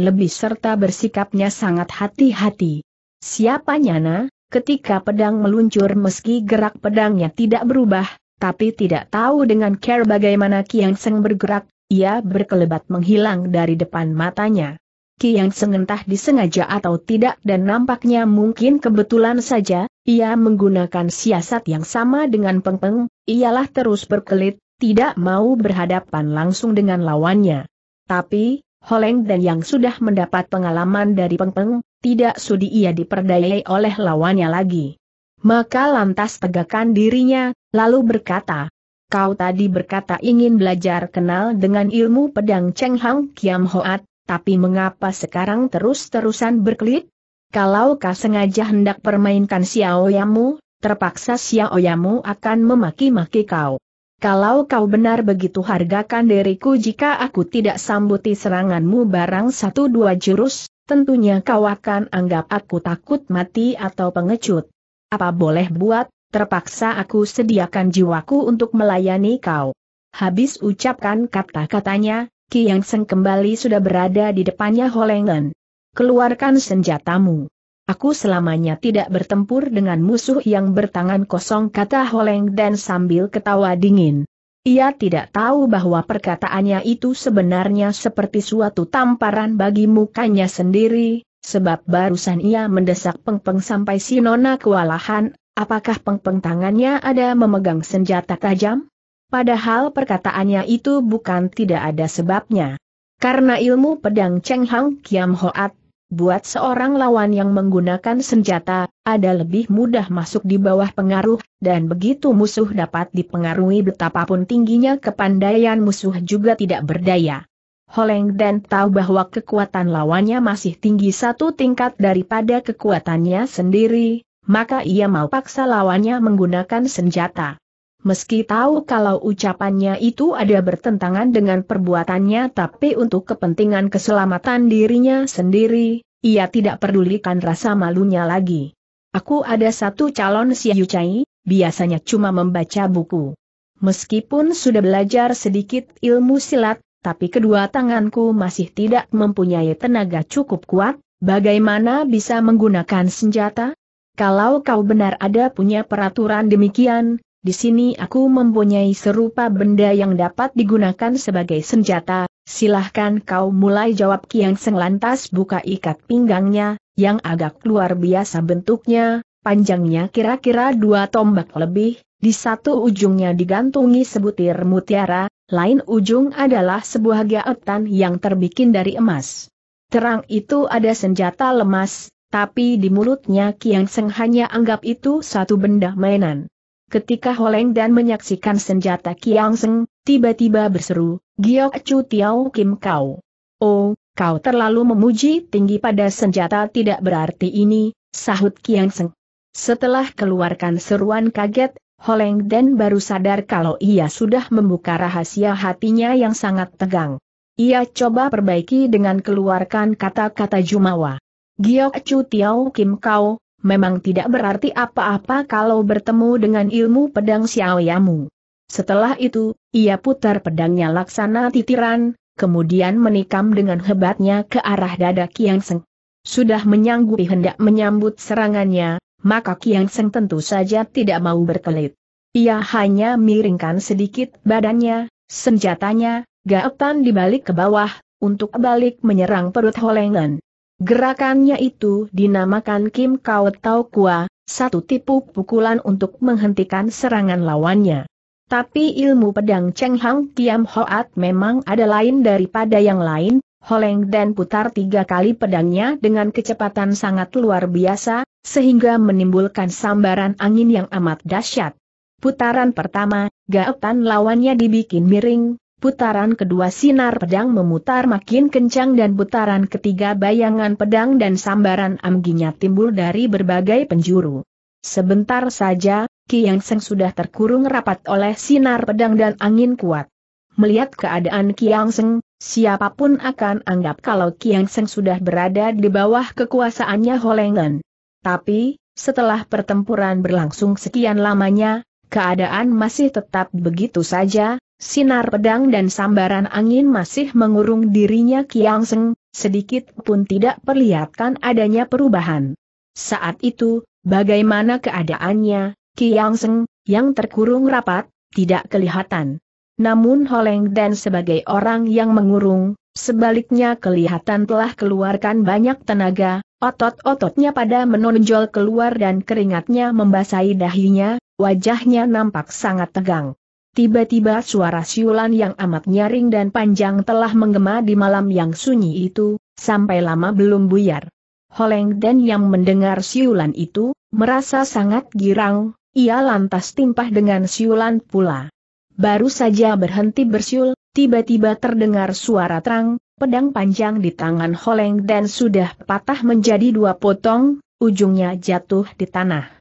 lebih serta bersikapnya sangat hati-hati. Siapa nyana, ketika pedang meluncur meski gerak pedangnya tidak berubah, tapi tidak tahu dengan care bagaimana Kiang Seng bergerak, ia berkelebat menghilang dari depan matanya. Ki yang sengentah disengaja atau tidak dan nampaknya mungkin kebetulan saja, ia menggunakan siasat yang sama dengan Peng Peng, ialah terus berkelit, tidak mau berhadapan langsung dengan lawannya. Tapi, Holeng dan yang sudah mendapat pengalaman dari Peng Peng, tidak sudi ia diperdayai oleh lawannya lagi. Maka lantas tegakkan dirinya, lalu berkata, Kau tadi berkata ingin belajar kenal dengan ilmu pedang Cheng Hang Kiam Hoat, tapi mengapa sekarang terus-terusan berkelit? Kalau kau sengaja hendak permainkan Xiaoyamu, terpaksa Xiaoyamu akan memaki-maki kau. Kalau kau benar begitu hargakan diriku jika aku tidak sambuti seranganmu barang satu dua jurus, tentunya kau akan anggap aku takut mati atau pengecut. Apa boleh buat, terpaksa aku sediakan jiwaku untuk melayani kau. Habis ucapkan kata-katanya, yang Seng kembali sudah berada di depannya Holengen. Keluarkan senjatamu. Aku selamanya tidak bertempur dengan musuh yang bertangan kosong kata Holeng dan sambil ketawa dingin. Ia tidak tahu bahwa perkataannya itu sebenarnya seperti suatu tamparan bagi mukanya sendiri, sebab barusan ia mendesak pengpeng -peng sampai si nona kewalahan, apakah pengpeng -peng tangannya ada memegang senjata tajam? Padahal perkataannya itu bukan tidak ada sebabnya. Karena ilmu pedang Cheng Hang Kiam Hoat, buat seorang lawan yang menggunakan senjata, ada lebih mudah masuk di bawah pengaruh, dan begitu musuh dapat dipengaruhi betapapun tingginya kepandaian musuh juga tidak berdaya. Holeng dan tahu bahwa kekuatan lawannya masih tinggi satu tingkat daripada kekuatannya sendiri, maka ia mau paksa lawannya menggunakan senjata. Meski tahu kalau ucapannya itu ada bertentangan dengan perbuatannya tapi untuk kepentingan keselamatan dirinya sendiri, ia tidak pedulikan rasa malunya lagi. Aku ada satu calon si Yucai, biasanya cuma membaca buku. Meskipun sudah belajar sedikit ilmu silat, tapi kedua tanganku masih tidak mempunyai tenaga cukup kuat, bagaimana bisa menggunakan senjata? Kalau kau benar ada punya peraturan demikian, di sini aku mempunyai serupa benda yang dapat digunakan sebagai senjata, silahkan kau mulai jawab Kiang Seng lantas buka ikat pinggangnya, yang agak luar biasa bentuknya, panjangnya kira-kira dua tombak lebih, di satu ujungnya digantungi sebutir mutiara, lain ujung adalah sebuah gaetan yang terbikin dari emas. Terang itu ada senjata lemas, tapi di mulutnya Kiang Seng hanya anggap itu satu benda mainan. Ketika Holeng dan menyaksikan senjata Kiang Seng, tiba-tiba berseru, Giok Chu Tiao Kim Kau. Oh, kau terlalu memuji tinggi pada senjata tidak berarti ini, sahut Kiang Seng. Setelah keluarkan seruan kaget, Holeng dan baru sadar kalau ia sudah membuka rahasia hatinya yang sangat tegang. Ia coba perbaiki dengan keluarkan kata-kata Jumawa. Giok Chu Tiao Kim Kau, memang tidak berarti apa-apa kalau bertemu dengan ilmu pedang Xiaoyamu. Setelah itu, ia putar pedangnya laksana titiran, kemudian menikam dengan hebatnya ke arah dada Kiang Seng. Sudah menyanggupi hendak menyambut serangannya, maka Kiang Seng tentu saja tidak mau berkelit. Ia hanya miringkan sedikit badannya, senjatanya, gaetan dibalik ke bawah, untuk balik menyerang perut Holengen. Gerakannya itu dinamakan Kim Kau Tau Kua, satu tipu pukulan untuk menghentikan serangan lawannya. Tapi ilmu pedang Cheng Hang Kiam Hoat memang ada lain daripada yang lain, holeng dan putar tiga kali pedangnya dengan kecepatan sangat luar biasa, sehingga menimbulkan sambaran angin yang amat dahsyat. Putaran pertama, gaetan lawannya dibikin miring, Putaran kedua sinar pedang memutar makin kencang dan putaran ketiga bayangan pedang dan sambaran amginya timbul dari berbagai penjuru. Sebentar saja, Kiang Seng sudah terkurung rapat oleh sinar pedang dan angin kuat. Melihat keadaan Kiang Seng, siapapun akan anggap kalau Kiang Seng sudah berada di bawah kekuasaannya Holengen. Tapi, setelah pertempuran berlangsung sekian lamanya, keadaan masih tetap begitu saja, Sinar pedang dan sambaran angin masih mengurung dirinya Kiang Seng, sedikit pun tidak perlihatkan adanya perubahan. Saat itu, bagaimana keadaannya, Kiang Seng, yang terkurung rapat, tidak kelihatan. Namun Holeng dan sebagai orang yang mengurung, sebaliknya kelihatan telah keluarkan banyak tenaga, otot-ototnya pada menonjol keluar dan keringatnya membasahi dahinya, wajahnya nampak sangat tegang. Tiba-tiba suara siulan yang amat nyaring dan panjang telah menggema di malam yang sunyi itu, sampai lama belum buyar. Holeng dan yang mendengar siulan itu, merasa sangat girang, ia lantas timpah dengan siulan pula. Baru saja berhenti bersiul, tiba-tiba terdengar suara terang, pedang panjang di tangan Holeng dan sudah patah menjadi dua potong, ujungnya jatuh di tanah.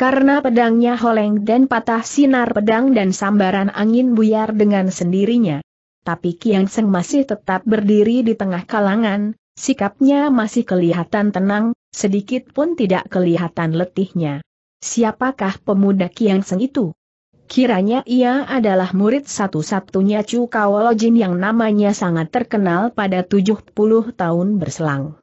Karena pedangnya holeng dan patah sinar pedang dan sambaran angin buyar dengan sendirinya. Tapi Kiang Seng masih tetap berdiri di tengah kalangan, sikapnya masih kelihatan tenang, sedikit pun tidak kelihatan letihnya. Siapakah pemuda Kiang Seng itu? Kiranya ia adalah murid satu-satunya Chu Jin yang namanya sangat terkenal pada 70 tahun berselang.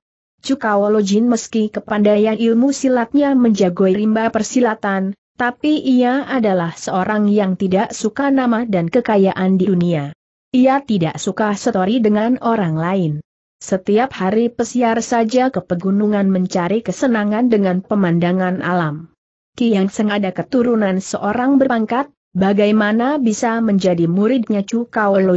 Cukaolo Jin meski kepandaian ilmu silatnya menjagoi rimba persilatan, tapi ia adalah seorang yang tidak suka nama dan kekayaan di dunia. Ia tidak suka setori dengan orang lain. Setiap hari pesiar saja ke pegunungan mencari kesenangan dengan pemandangan alam. Kiang Seng ada keturunan seorang berpangkat, bagaimana bisa menjadi muridnya Chu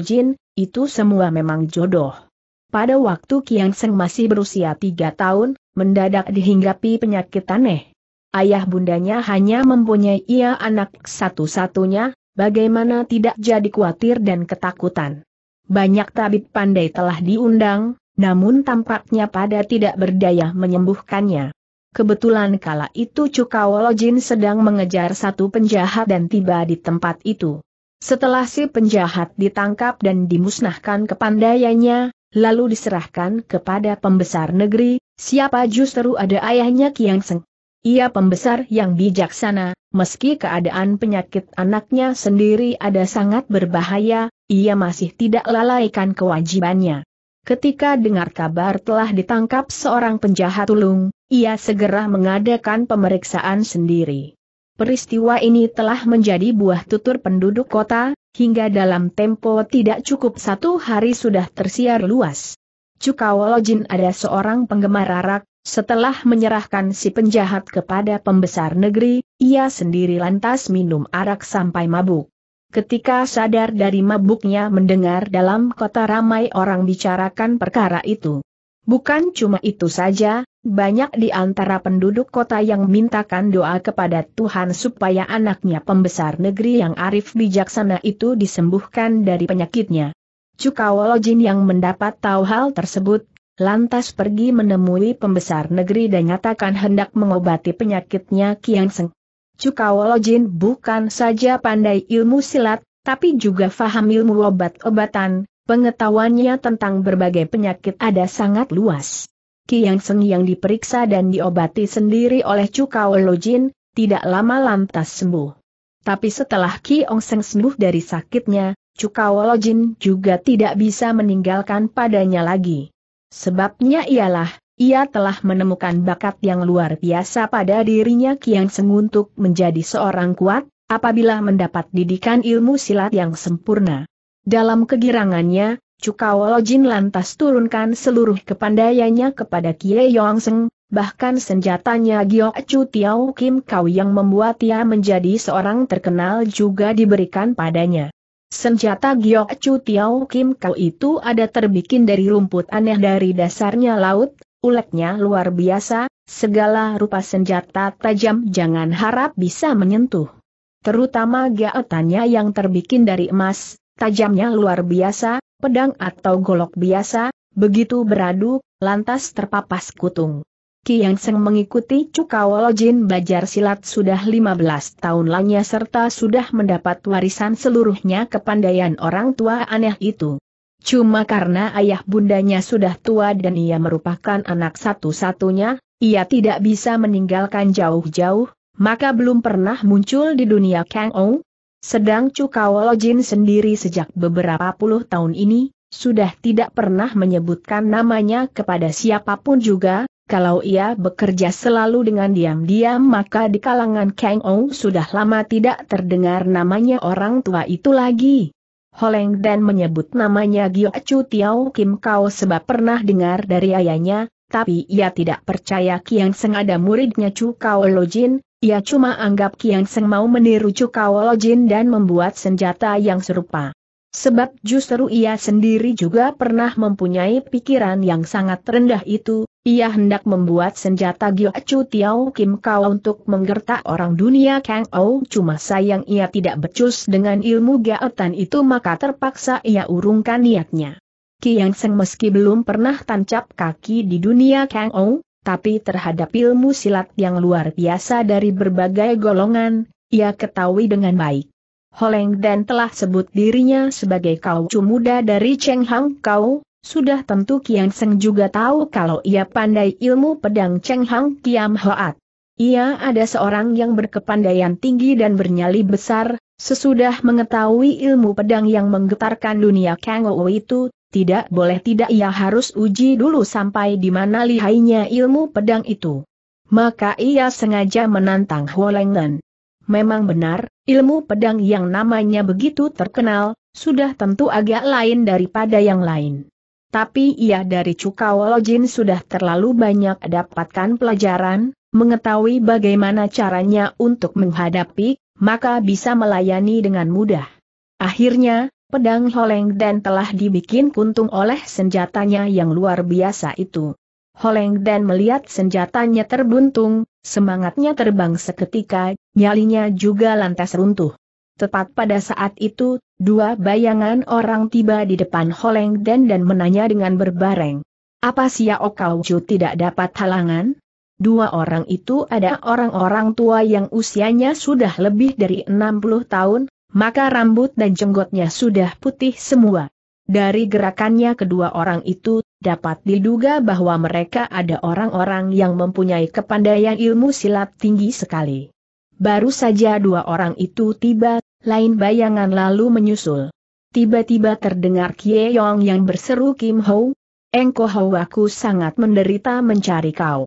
Jin? itu semua memang jodoh. Pada waktu Kiang Seng masih berusia tiga tahun, mendadak dihinggapi penyakit aneh. Ayah bundanya hanya mempunyai ia anak satu-satunya, bagaimana tidak jadi khawatir dan ketakutan. Banyak tabib pandai telah diundang, namun tampaknya pada tidak berdaya menyembuhkannya. Kebetulan kala itu Cukawolo Jin sedang mengejar satu penjahat dan tiba di tempat itu. Setelah si penjahat ditangkap dan dimusnahkan kepandaiannya, lalu diserahkan kepada pembesar negeri, siapa justru ada ayahnya Kiang Seng. Ia pembesar yang bijaksana, meski keadaan penyakit anaknya sendiri ada sangat berbahaya, ia masih tidak lalaikan kewajibannya. Ketika dengar kabar telah ditangkap seorang penjahat tulung, ia segera mengadakan pemeriksaan sendiri. Peristiwa ini telah menjadi buah tutur penduduk kota, hingga dalam tempo tidak cukup satu hari sudah tersiar luas. Cukawolojin ada seorang penggemar arak, setelah menyerahkan si penjahat kepada pembesar negeri, ia sendiri lantas minum arak sampai mabuk. Ketika sadar dari mabuknya mendengar dalam kota ramai orang bicarakan perkara itu. Bukan cuma itu saja, banyak di antara penduduk kota yang mintakan doa kepada Tuhan supaya anaknya pembesar negeri yang arif bijaksana itu disembuhkan dari penyakitnya. Cukawolojin yang mendapat tahu hal tersebut, lantas pergi menemui pembesar negeri dan nyatakan hendak mengobati penyakitnya Kian Seng. Cukawolojin bukan saja pandai ilmu silat, tapi juga faham ilmu obat-obatan, pengetahuannya tentang berbagai penyakit ada sangat luas. Ki Yang Seng yang diperiksa dan diobati sendiri oleh Cukao Lojin, tidak lama lantas sembuh. Tapi setelah Ki Ong Seng sembuh dari sakitnya, Cukao Lojin juga tidak bisa meninggalkan padanya lagi. Sebabnya ialah, ia telah menemukan bakat yang luar biasa pada dirinya Ki Yang Seng untuk menjadi seorang kuat, apabila mendapat didikan ilmu silat yang sempurna. Dalam kegirangannya, Lo Jin lantas turunkan seluruh kepandaiannya kepada Kie Yong Seng, bahkan senjatanya Gio Chu Tiao Kim Kau yang membuat ia menjadi seorang terkenal juga diberikan padanya. Senjata Gio Chu Tiao Kim Kau itu ada terbikin dari rumput aneh dari dasarnya laut, uleknya luar biasa, segala rupa senjata tajam jangan harap bisa menyentuh. Terutama gaetannya yang terbikin dari emas, tajamnya luar biasa, pedang atau golok biasa, begitu beradu, lantas terpapas kutung. Kiang Seng mengikuti Cukawolo Jin belajar Silat sudah 15 tahun lainnya serta sudah mendapat warisan seluruhnya kepandaian orang tua aneh itu. Cuma karena ayah bundanya sudah tua dan ia merupakan anak satu-satunya, ia tidak bisa meninggalkan jauh-jauh, maka belum pernah muncul di dunia Kang Ong, sedang Cukao Lojin sendiri sejak beberapa puluh tahun ini, sudah tidak pernah menyebutkan namanya kepada siapapun juga, kalau ia bekerja selalu dengan diam-diam maka di kalangan Kang Ong sudah lama tidak terdengar namanya orang tua itu lagi. Holeng dan menyebut namanya Gio Chu Tiao Kim Kau sebab pernah dengar dari ayahnya, tapi ia tidak percaya Kiang Seng ada muridnya Chu Kao Lojin, ia cuma anggap Kiang Seng mau meniru Cukawolo Jin dan membuat senjata yang serupa. Sebab justru ia sendiri juga pernah mempunyai pikiran yang sangat rendah itu, ia hendak membuat senjata Gyoacu Tiao Kim kau untuk menggertak orang dunia Kang Ou cuma sayang ia tidak becus dengan ilmu gaetan itu maka terpaksa ia urungkan niatnya. Kiang Seng meski belum pernah tancap kaki di dunia Kang Ou, tapi terhadap ilmu silat yang luar biasa dari berbagai golongan, ia ketahui dengan baik. Holeng dan telah sebut dirinya sebagai kau muda dari Cheng Hang Kau, sudah tentu Kian Seng juga tahu kalau ia pandai ilmu pedang Cheng Hang Kiam Hoat. Ia ada seorang yang berkepandaian tinggi dan bernyali besar, sesudah mengetahui ilmu pedang yang menggetarkan dunia Kang Ou itu, tidak boleh tidak ia harus uji dulu sampai di mana lihainya ilmu pedang itu. Maka ia sengaja menantang Huolengan. Memang benar, ilmu pedang yang namanya begitu terkenal, sudah tentu agak lain daripada yang lain. Tapi ia dari Cukau Lojin sudah terlalu banyak dapatkan pelajaran, mengetahui bagaimana caranya untuk menghadapi, maka bisa melayani dengan mudah. Akhirnya, pedang Holeng Dan telah dibikin kuntung oleh senjatanya yang luar biasa itu. Holeng Dan melihat senjatanya terbuntung, semangatnya terbang seketika, nyalinya juga lantas runtuh. Tepat pada saat itu, dua bayangan orang tiba di depan Holeng Dan dan menanya dengan berbareng. Apa kau Kaucu tidak dapat halangan? Dua orang itu ada orang-orang tua yang usianya sudah lebih dari 60 tahun, maka rambut dan jenggotnya sudah putih semua. Dari gerakannya kedua orang itu, dapat diduga bahwa mereka ada orang-orang yang mempunyai kepandaian ilmu silat tinggi sekali. Baru saja dua orang itu tiba, lain bayangan lalu menyusul. Tiba-tiba terdengar Kie Yong yang berseru Kim Ho, Engko Ho aku sangat menderita mencari kau.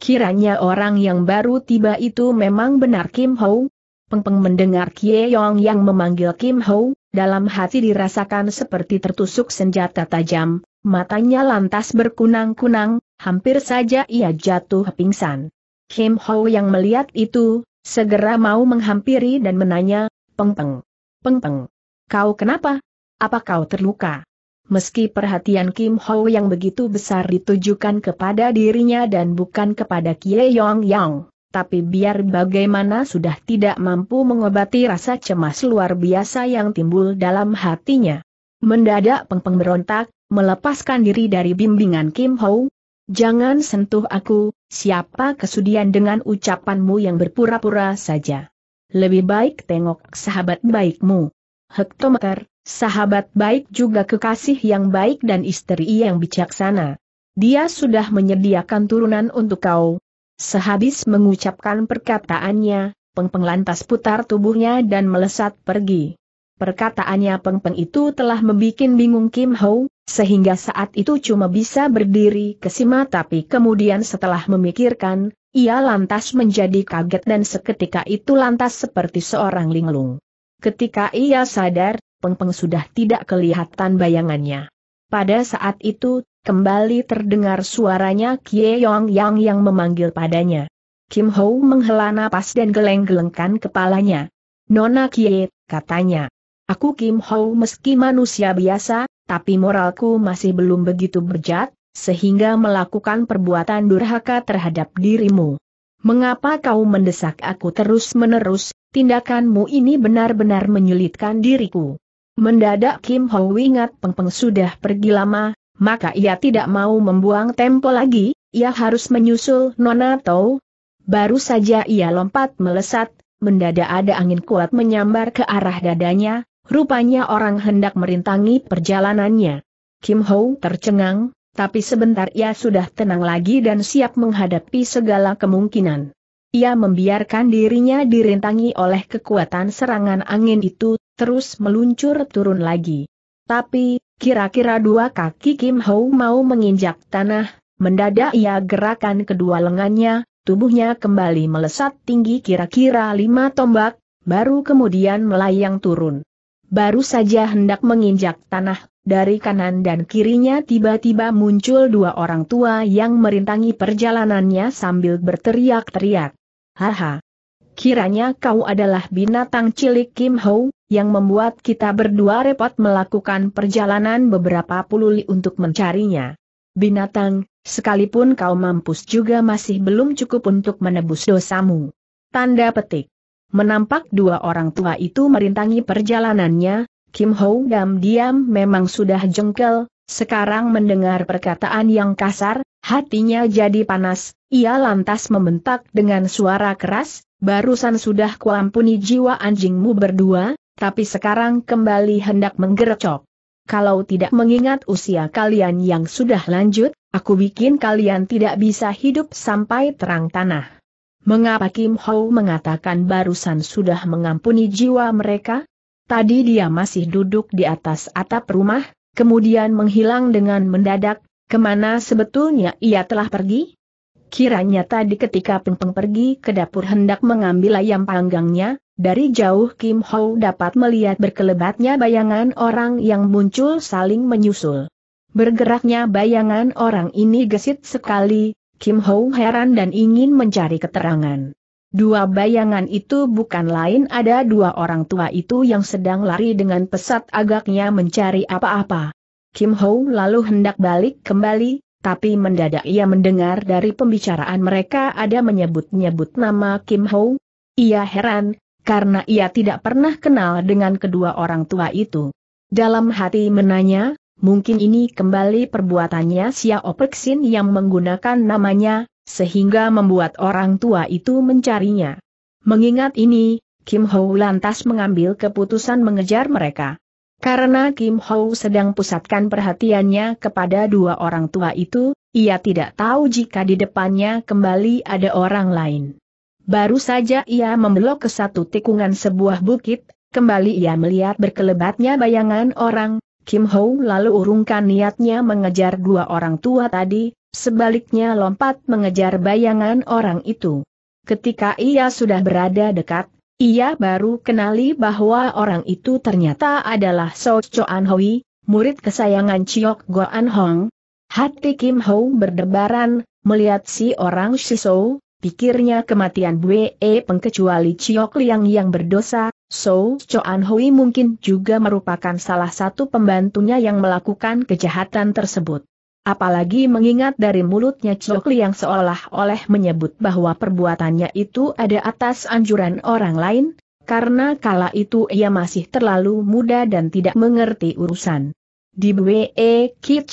Kiranya orang yang baru tiba itu memang benar Kim Ho, Peng Peng mendengar Kie Yong yang memanggil Kim Ho, dalam hati dirasakan seperti tertusuk senjata tajam, matanya lantas berkunang-kunang, hampir saja ia jatuh pingsan. Kim Ho yang melihat itu, segera mau menghampiri dan menanya, Peng Peng, Peng Peng, kau kenapa? Apa kau terluka? Meski perhatian Kim Ho yang begitu besar ditujukan kepada dirinya dan bukan kepada Kie Yong Yang tapi biar bagaimana sudah tidak mampu mengobati rasa cemas luar biasa yang timbul dalam hatinya. Mendadak Peng Peng berontak, melepaskan diri dari bimbingan Kim Ho. Jangan sentuh aku, siapa kesudian dengan ucapanmu yang berpura-pura saja. Lebih baik tengok sahabat baikmu. Hektometer, sahabat baik juga kekasih yang baik dan istri yang bijaksana. Dia sudah menyediakan turunan untuk kau, Sehabis mengucapkan perkataannya, Peng Peng lantas putar tubuhnya dan melesat pergi. Perkataannya Peng Peng itu telah membuat bingung Kim Ho, sehingga saat itu cuma bisa berdiri kesima tapi kemudian setelah memikirkan, ia lantas menjadi kaget dan seketika itu lantas seperti seorang linglung. Ketika ia sadar, Peng Peng sudah tidak kelihatan bayangannya. Pada saat itu, kembali terdengar suaranya Kie Yong Yang yang memanggil padanya. Kim Ho menghela napas dan geleng-gelengkan kepalanya. Nona Kie, katanya. Aku Kim Ho meski manusia biasa, tapi moralku masih belum begitu berjat, sehingga melakukan perbuatan durhaka terhadap dirimu. Mengapa kau mendesak aku terus-menerus, tindakanmu ini benar-benar menyulitkan diriku. Mendadak Kim Ho ingat Peng Peng sudah pergi lama, maka ia tidak mau membuang tempo lagi, ia harus menyusul Nona Tau. Baru saja ia lompat melesat, mendadak ada angin kuat menyambar ke arah dadanya, rupanya orang hendak merintangi perjalanannya. Kim Ho tercengang, tapi sebentar ia sudah tenang lagi dan siap menghadapi segala kemungkinan. Ia membiarkan dirinya dirintangi oleh kekuatan serangan angin itu, terus meluncur turun lagi. Tapi, kira-kira dua kaki Kim Ho mau menginjak tanah, mendadak ia gerakan kedua lengannya, tubuhnya kembali melesat tinggi kira-kira lima tombak, baru kemudian melayang turun. Baru saja hendak menginjak tanah, dari kanan dan kirinya tiba-tiba muncul dua orang tua yang merintangi perjalanannya sambil berteriak-teriak. Haha! Kiranya kau adalah binatang cilik Kim Ho, yang membuat kita berdua repot melakukan perjalanan beberapa puluh li untuk mencarinya. Binatang, sekalipun kau mampus juga masih belum cukup untuk menebus dosamu. Tanda petik. Menampak dua orang tua itu merintangi perjalanannya, Kim Ho Gam diam memang sudah jengkel, sekarang mendengar perkataan yang kasar, hatinya jadi panas, ia lantas membentak dengan suara keras, barusan sudah kuampuni jiwa anjingmu berdua, tapi sekarang kembali hendak menggerecok. Kalau tidak mengingat usia kalian yang sudah lanjut, aku bikin kalian tidak bisa hidup sampai terang tanah. Mengapa Kim Ho mengatakan barusan sudah mengampuni jiwa mereka? Tadi dia masih duduk di atas atap rumah, kemudian menghilang dengan mendadak, kemana sebetulnya ia telah pergi? Kiranya tadi ketika Peng Peng pergi ke dapur hendak mengambil ayam panggangnya, dari jauh Kim Ho dapat melihat berkelebatnya bayangan orang yang muncul saling menyusul. Bergeraknya bayangan orang ini gesit sekali, Kim Ho heran dan ingin mencari keterangan. Dua bayangan itu bukan lain ada dua orang tua itu yang sedang lari dengan pesat agaknya mencari apa-apa. Kim Ho lalu hendak balik kembali, tapi mendadak ia mendengar dari pembicaraan mereka ada menyebut-nyebut nama Kim Ho. Ia heran, karena ia tidak pernah kenal dengan kedua orang tua itu. Dalam hati menanya, mungkin ini kembali perbuatannya Xiao Peksin yang menggunakan namanya, sehingga membuat orang tua itu mencarinya. Mengingat ini, Kim Ho lantas mengambil keputusan mengejar mereka. Karena Kim Ho sedang pusatkan perhatiannya kepada dua orang tua itu, ia tidak tahu jika di depannya kembali ada orang lain. Baru saja ia membelok ke satu tikungan sebuah bukit, kembali ia melihat berkelebatnya bayangan orang, Kim Ho lalu urungkan niatnya mengejar dua orang tua tadi, sebaliknya lompat mengejar bayangan orang itu. Ketika ia sudah berada dekat, ia baru kenali bahwa orang itu ternyata adalah So Choan Hui, murid kesayangan Chiok An Hong. Hati Kim Ho berdebaran, melihat si orang Shisou, pikirnya kematian Bue e pengkecuali Chiok Liang yang berdosa, So Choan Hui mungkin juga merupakan salah satu pembantunya yang melakukan kejahatan tersebut. Apalagi mengingat dari mulutnya Chiok Liang seolah-olah menyebut bahwa perbuatannya itu ada atas anjuran orang lain, karena kala itu ia masih terlalu muda dan tidak mengerti urusan. Di Bue e Kit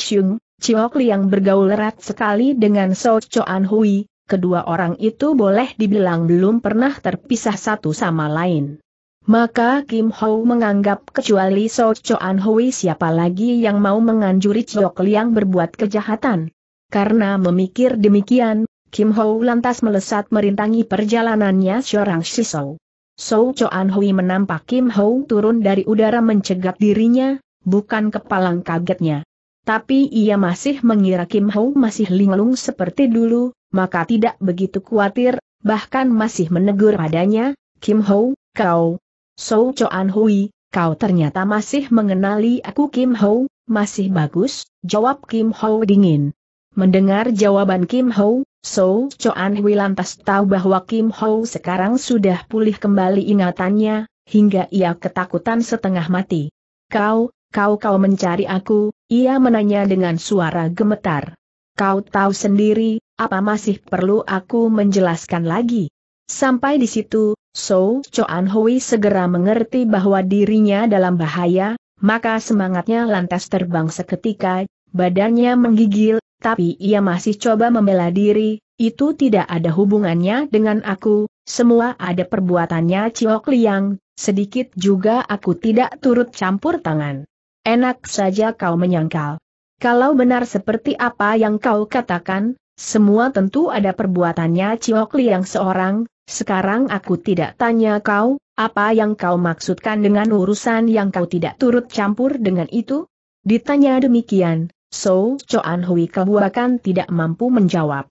Chiok Liang bergaul erat sekali dengan So Choan Hui, kedua orang itu boleh dibilang belum pernah terpisah satu sama lain. Maka Kim Ho menganggap kecuali So Choan Hui siapa lagi yang mau menganjuri Chok Liang berbuat kejahatan. Karena memikir demikian, Kim Ho lantas melesat merintangi perjalanannya seorang Sisou. So Choan Hui menampak Kim Ho turun dari udara mencegat dirinya, bukan kepalang kagetnya tapi ia masih mengira Kim Ho masih linglung seperti dulu, maka tidak begitu khawatir, bahkan masih menegur padanya, Kim Ho, kau, Sou Choan Hui, kau ternyata masih mengenali aku Kim Ho, masih bagus, jawab Kim Ho dingin. Mendengar jawaban Kim Ho, So Choan Hui lantas tahu bahwa Kim Ho sekarang sudah pulih kembali ingatannya, hingga ia ketakutan setengah mati. Kau, Kau-kau mencari aku, ia menanya dengan suara gemetar. Kau tahu sendiri, apa masih perlu aku menjelaskan lagi? Sampai di situ, So Choan Hui segera mengerti bahwa dirinya dalam bahaya, maka semangatnya lantas terbang seketika, badannya menggigil, tapi ia masih coba membela diri, itu tidak ada hubungannya dengan aku, semua ada perbuatannya Ciok Liang, sedikit juga aku tidak turut campur tangan. Enak saja kau menyangkal. Kalau benar seperti apa yang kau katakan, semua tentu ada perbuatannya Ciok Liang seorang, sekarang aku tidak tanya kau, apa yang kau maksudkan dengan urusan yang kau tidak turut campur dengan itu? Ditanya demikian, So Choan Hui kebuakan tidak mampu menjawab.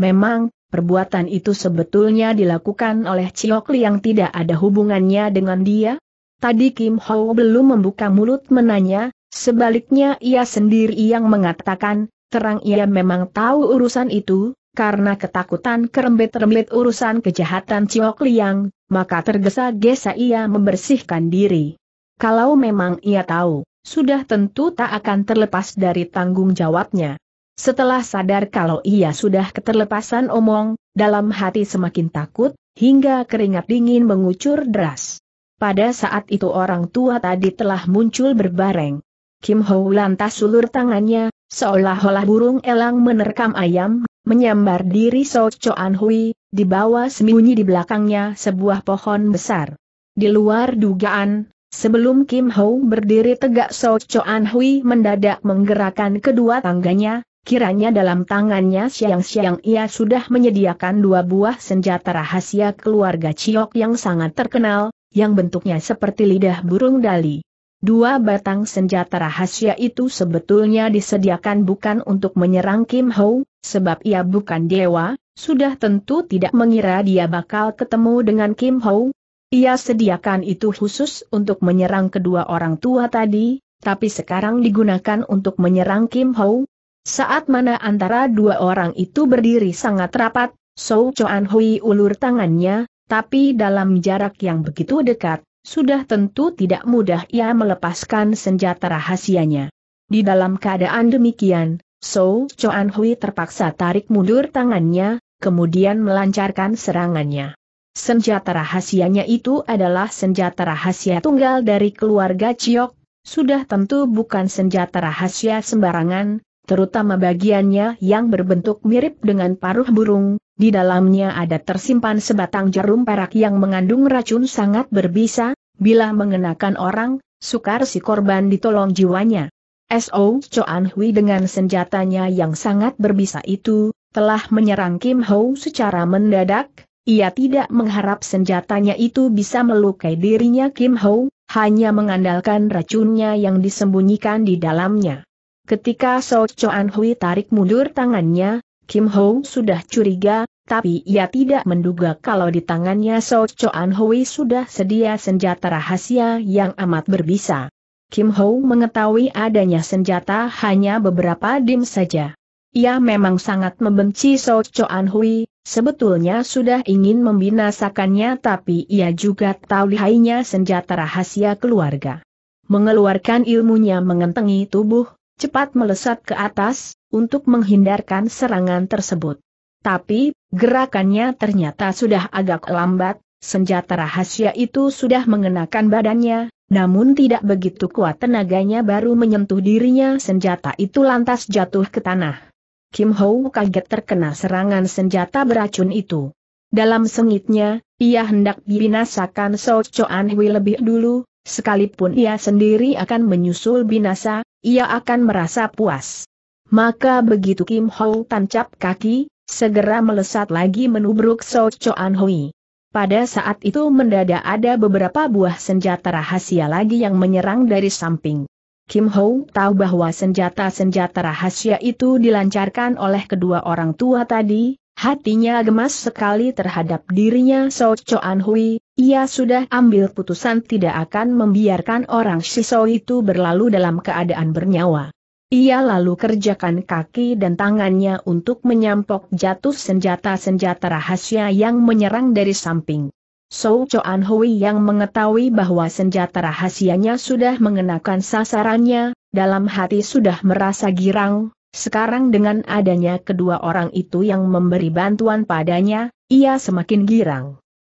Memang, perbuatan itu sebetulnya dilakukan oleh Ciok Liang tidak ada hubungannya dengan dia, Tadi Kim Ho belum membuka mulut menanya, sebaliknya ia sendiri yang mengatakan, terang ia memang tahu urusan itu, karena ketakutan kerembet-rembet urusan kejahatan Ciok Liang, maka tergesa-gesa ia membersihkan diri. Kalau memang ia tahu, sudah tentu tak akan terlepas dari tanggung jawabnya. Setelah sadar kalau ia sudah keterlepasan omong, dalam hati semakin takut, hingga keringat dingin mengucur deras. Pada saat itu orang tua tadi telah muncul berbareng. Kim Ho lantas sulur tangannya, seolah-olah burung elang menerkam ayam, menyambar diri So Choan Hui, dibawa sembunyi di belakangnya sebuah pohon besar. Di luar dugaan, sebelum Kim Ho berdiri tegak So Choan Hui mendadak menggerakkan kedua tangganya, Kiranya dalam tangannya siang-siang ia sudah menyediakan dua buah senjata rahasia keluarga Chiok yang sangat terkenal, yang bentuknya seperti lidah burung dali. Dua batang senjata rahasia itu sebetulnya disediakan bukan untuk menyerang Kim Ho, sebab ia bukan dewa, sudah tentu tidak mengira dia bakal ketemu dengan Kim Ho. Ia sediakan itu khusus untuk menyerang kedua orang tua tadi, tapi sekarang digunakan untuk menyerang Kim Ho. Saat mana antara dua orang itu berdiri sangat rapat, So Chuan Hui ulur tangannya, tapi dalam jarak yang begitu dekat, sudah tentu tidak mudah ia melepaskan senjata rahasianya. Di dalam keadaan demikian, So Choan Hui terpaksa tarik mundur tangannya, kemudian melancarkan serangannya. Senjata rahasianya itu adalah senjata rahasia tunggal dari keluarga Chiok, sudah tentu bukan senjata rahasia sembarangan, terutama bagiannya yang berbentuk mirip dengan paruh burung, di dalamnya ada tersimpan sebatang jarum perak yang mengandung racun sangat berbisa, bila mengenakan orang, sukar si korban ditolong jiwanya. S.O. Choan Hui dengan senjatanya yang sangat berbisa itu, telah menyerang Kim Ho secara mendadak, ia tidak mengharap senjatanya itu bisa melukai dirinya Kim Ho, hanya mengandalkan racunnya yang disembunyikan di dalamnya. Ketika So Choan Hui tarik mundur tangannya, Kim Ho sudah curiga, tapi ia tidak menduga kalau di tangannya So Choan Hui sudah sedia senjata rahasia yang amat berbisa. Kim Ho mengetahui adanya senjata hanya beberapa dim saja. Ia memang sangat membenci So Choan Hui, sebetulnya sudah ingin membinasakannya tapi ia juga tahu lihainya senjata rahasia keluarga. Mengeluarkan ilmunya mengentengi tubuh, cepat melesat ke atas, untuk menghindarkan serangan tersebut. Tapi, gerakannya ternyata sudah agak lambat, senjata rahasia itu sudah mengenakan badannya, namun tidak begitu kuat tenaganya baru menyentuh dirinya senjata itu lantas jatuh ke tanah. Kim Ho kaget terkena serangan senjata beracun itu. Dalam sengitnya, ia hendak binasakan So Choan Hui lebih dulu, sekalipun ia sendiri akan menyusul binasa, ia akan merasa puas. Maka begitu Kim Ho tancap kaki, segera melesat lagi menubruk So Choan Hui. Pada saat itu mendadak ada beberapa buah senjata rahasia lagi yang menyerang dari samping. Kim Ho tahu bahwa senjata-senjata rahasia itu dilancarkan oleh kedua orang tua tadi, hatinya gemas sekali terhadap dirinya So Choan Hui, ia sudah ambil putusan tidak akan membiarkan orang Shisou itu berlalu dalam keadaan bernyawa. Ia lalu kerjakan kaki dan tangannya untuk menyampok jatuh senjata-senjata rahasia yang menyerang dari samping. Sou Choan Hui yang mengetahui bahwa senjata rahasianya sudah mengenakan sasarannya, dalam hati sudah merasa girang, sekarang dengan adanya kedua orang itu yang memberi bantuan padanya, ia semakin girang.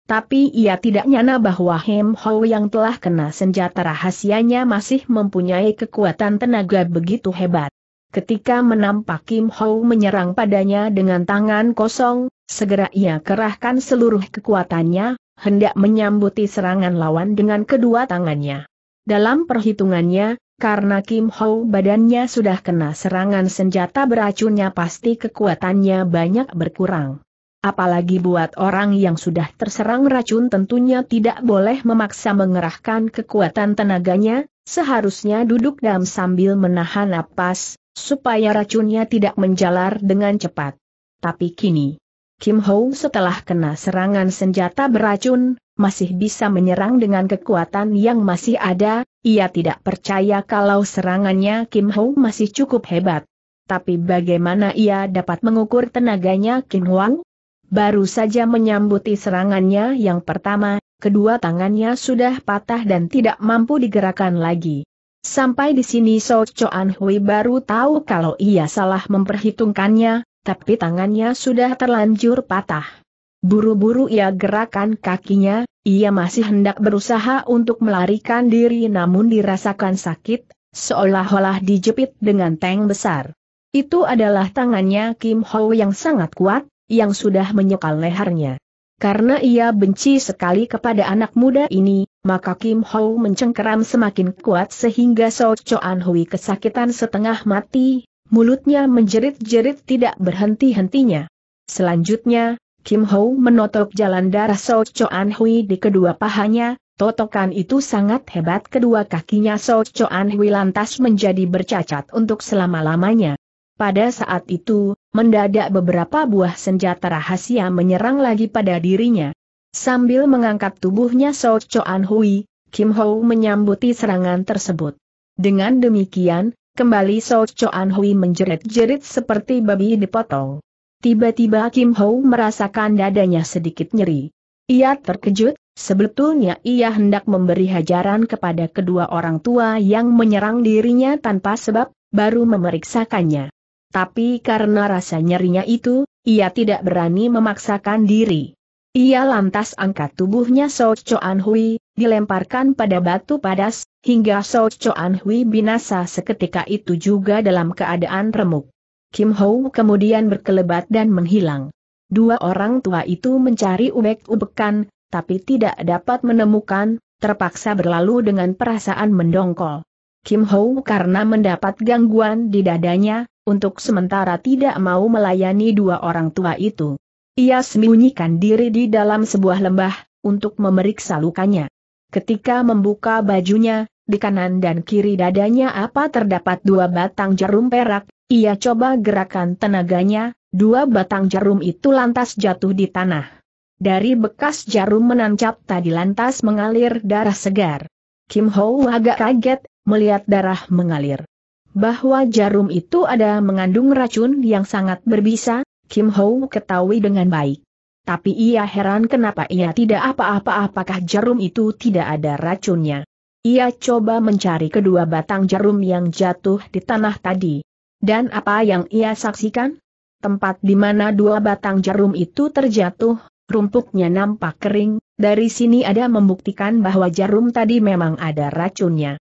Tapi ia tidak nyana bahwa Hem Ho yang telah kena senjata rahasianya masih mempunyai kekuatan tenaga begitu hebat. Ketika menampak Kim Ho menyerang padanya dengan tangan kosong, segera ia kerahkan seluruh kekuatannya, hendak menyambuti serangan lawan dengan kedua tangannya. Dalam perhitungannya, karena Kim Ho badannya sudah kena serangan senjata beracunnya pasti kekuatannya banyak berkurang. Apalagi buat orang yang sudah terserang racun tentunya tidak boleh memaksa mengerahkan kekuatan tenaganya, seharusnya duduk dalam sambil menahan napas, supaya racunnya tidak menjalar dengan cepat. Tapi kini, Kim Ho setelah kena serangan senjata beracun, masih bisa menyerang dengan kekuatan yang masih ada, ia tidak percaya kalau serangannya Kim Ho masih cukup hebat. Tapi bagaimana ia dapat mengukur tenaganya Kim Wang? Baru saja menyambuti serangannya yang pertama, kedua tangannya sudah patah dan tidak mampu digerakkan lagi. Sampai di sini So Choan Hui baru tahu kalau ia salah memperhitungkannya, tapi tangannya sudah terlanjur patah. Buru-buru ia gerakan kakinya, ia masih hendak berusaha untuk melarikan diri namun dirasakan sakit, seolah-olah dijepit dengan tank besar. Itu adalah tangannya Kim Ho yang sangat kuat, yang sudah menyekal lehernya. Karena ia benci sekali kepada anak muda ini, maka Kim Ho mencengkeram semakin kuat sehingga So Choan Hui kesakitan setengah mati, mulutnya menjerit-jerit tidak berhenti-hentinya. Selanjutnya, Kim Ho menotok jalan darah So Choan Hui di kedua pahanya, totokan itu sangat hebat kedua kakinya So Choan Hui lantas menjadi bercacat untuk selama-lamanya. Pada saat itu, mendadak beberapa buah senjata rahasia menyerang lagi pada dirinya. Sambil mengangkat tubuhnya So Choan Hui, Kim Ho menyambuti serangan tersebut. Dengan demikian, kembali So Choan Hui menjerit-jerit seperti babi dipotong. Tiba-tiba Kim Ho merasakan dadanya sedikit nyeri. Ia terkejut, sebetulnya ia hendak memberi hajaran kepada kedua orang tua yang menyerang dirinya tanpa sebab, baru memeriksakannya. Tapi karena rasa nyerinya itu, ia tidak berani memaksakan diri. Ia lantas angkat tubuhnya So Choan Hui, dilemparkan pada batu padas, hingga So Choan Hui binasa seketika itu juga dalam keadaan remuk. Kim Ho kemudian berkelebat dan menghilang. Dua orang tua itu mencari ubek-ubekan, tapi tidak dapat menemukan, terpaksa berlalu dengan perasaan mendongkol. Kim Ho karena mendapat gangguan di dadanya, untuk sementara tidak mau melayani dua orang tua itu. Ia sembunyikan diri di dalam sebuah lembah, untuk memeriksa lukanya. Ketika membuka bajunya, di kanan dan kiri dadanya apa terdapat dua batang jarum perak, ia coba gerakan tenaganya, dua batang jarum itu lantas jatuh di tanah. Dari bekas jarum menancap tadi lantas mengalir darah segar. Kim Ho agak kaget, melihat darah mengalir. Bahwa jarum itu ada mengandung racun yang sangat berbisa, Kim Ho ketahui dengan baik. Tapi ia heran kenapa ia tidak apa-apa apakah jarum itu tidak ada racunnya. Ia coba mencari kedua batang jarum yang jatuh di tanah tadi. Dan apa yang ia saksikan? Tempat di mana dua batang jarum itu terjatuh, rumpuknya nampak kering, dari sini ada membuktikan bahwa jarum tadi memang ada racunnya.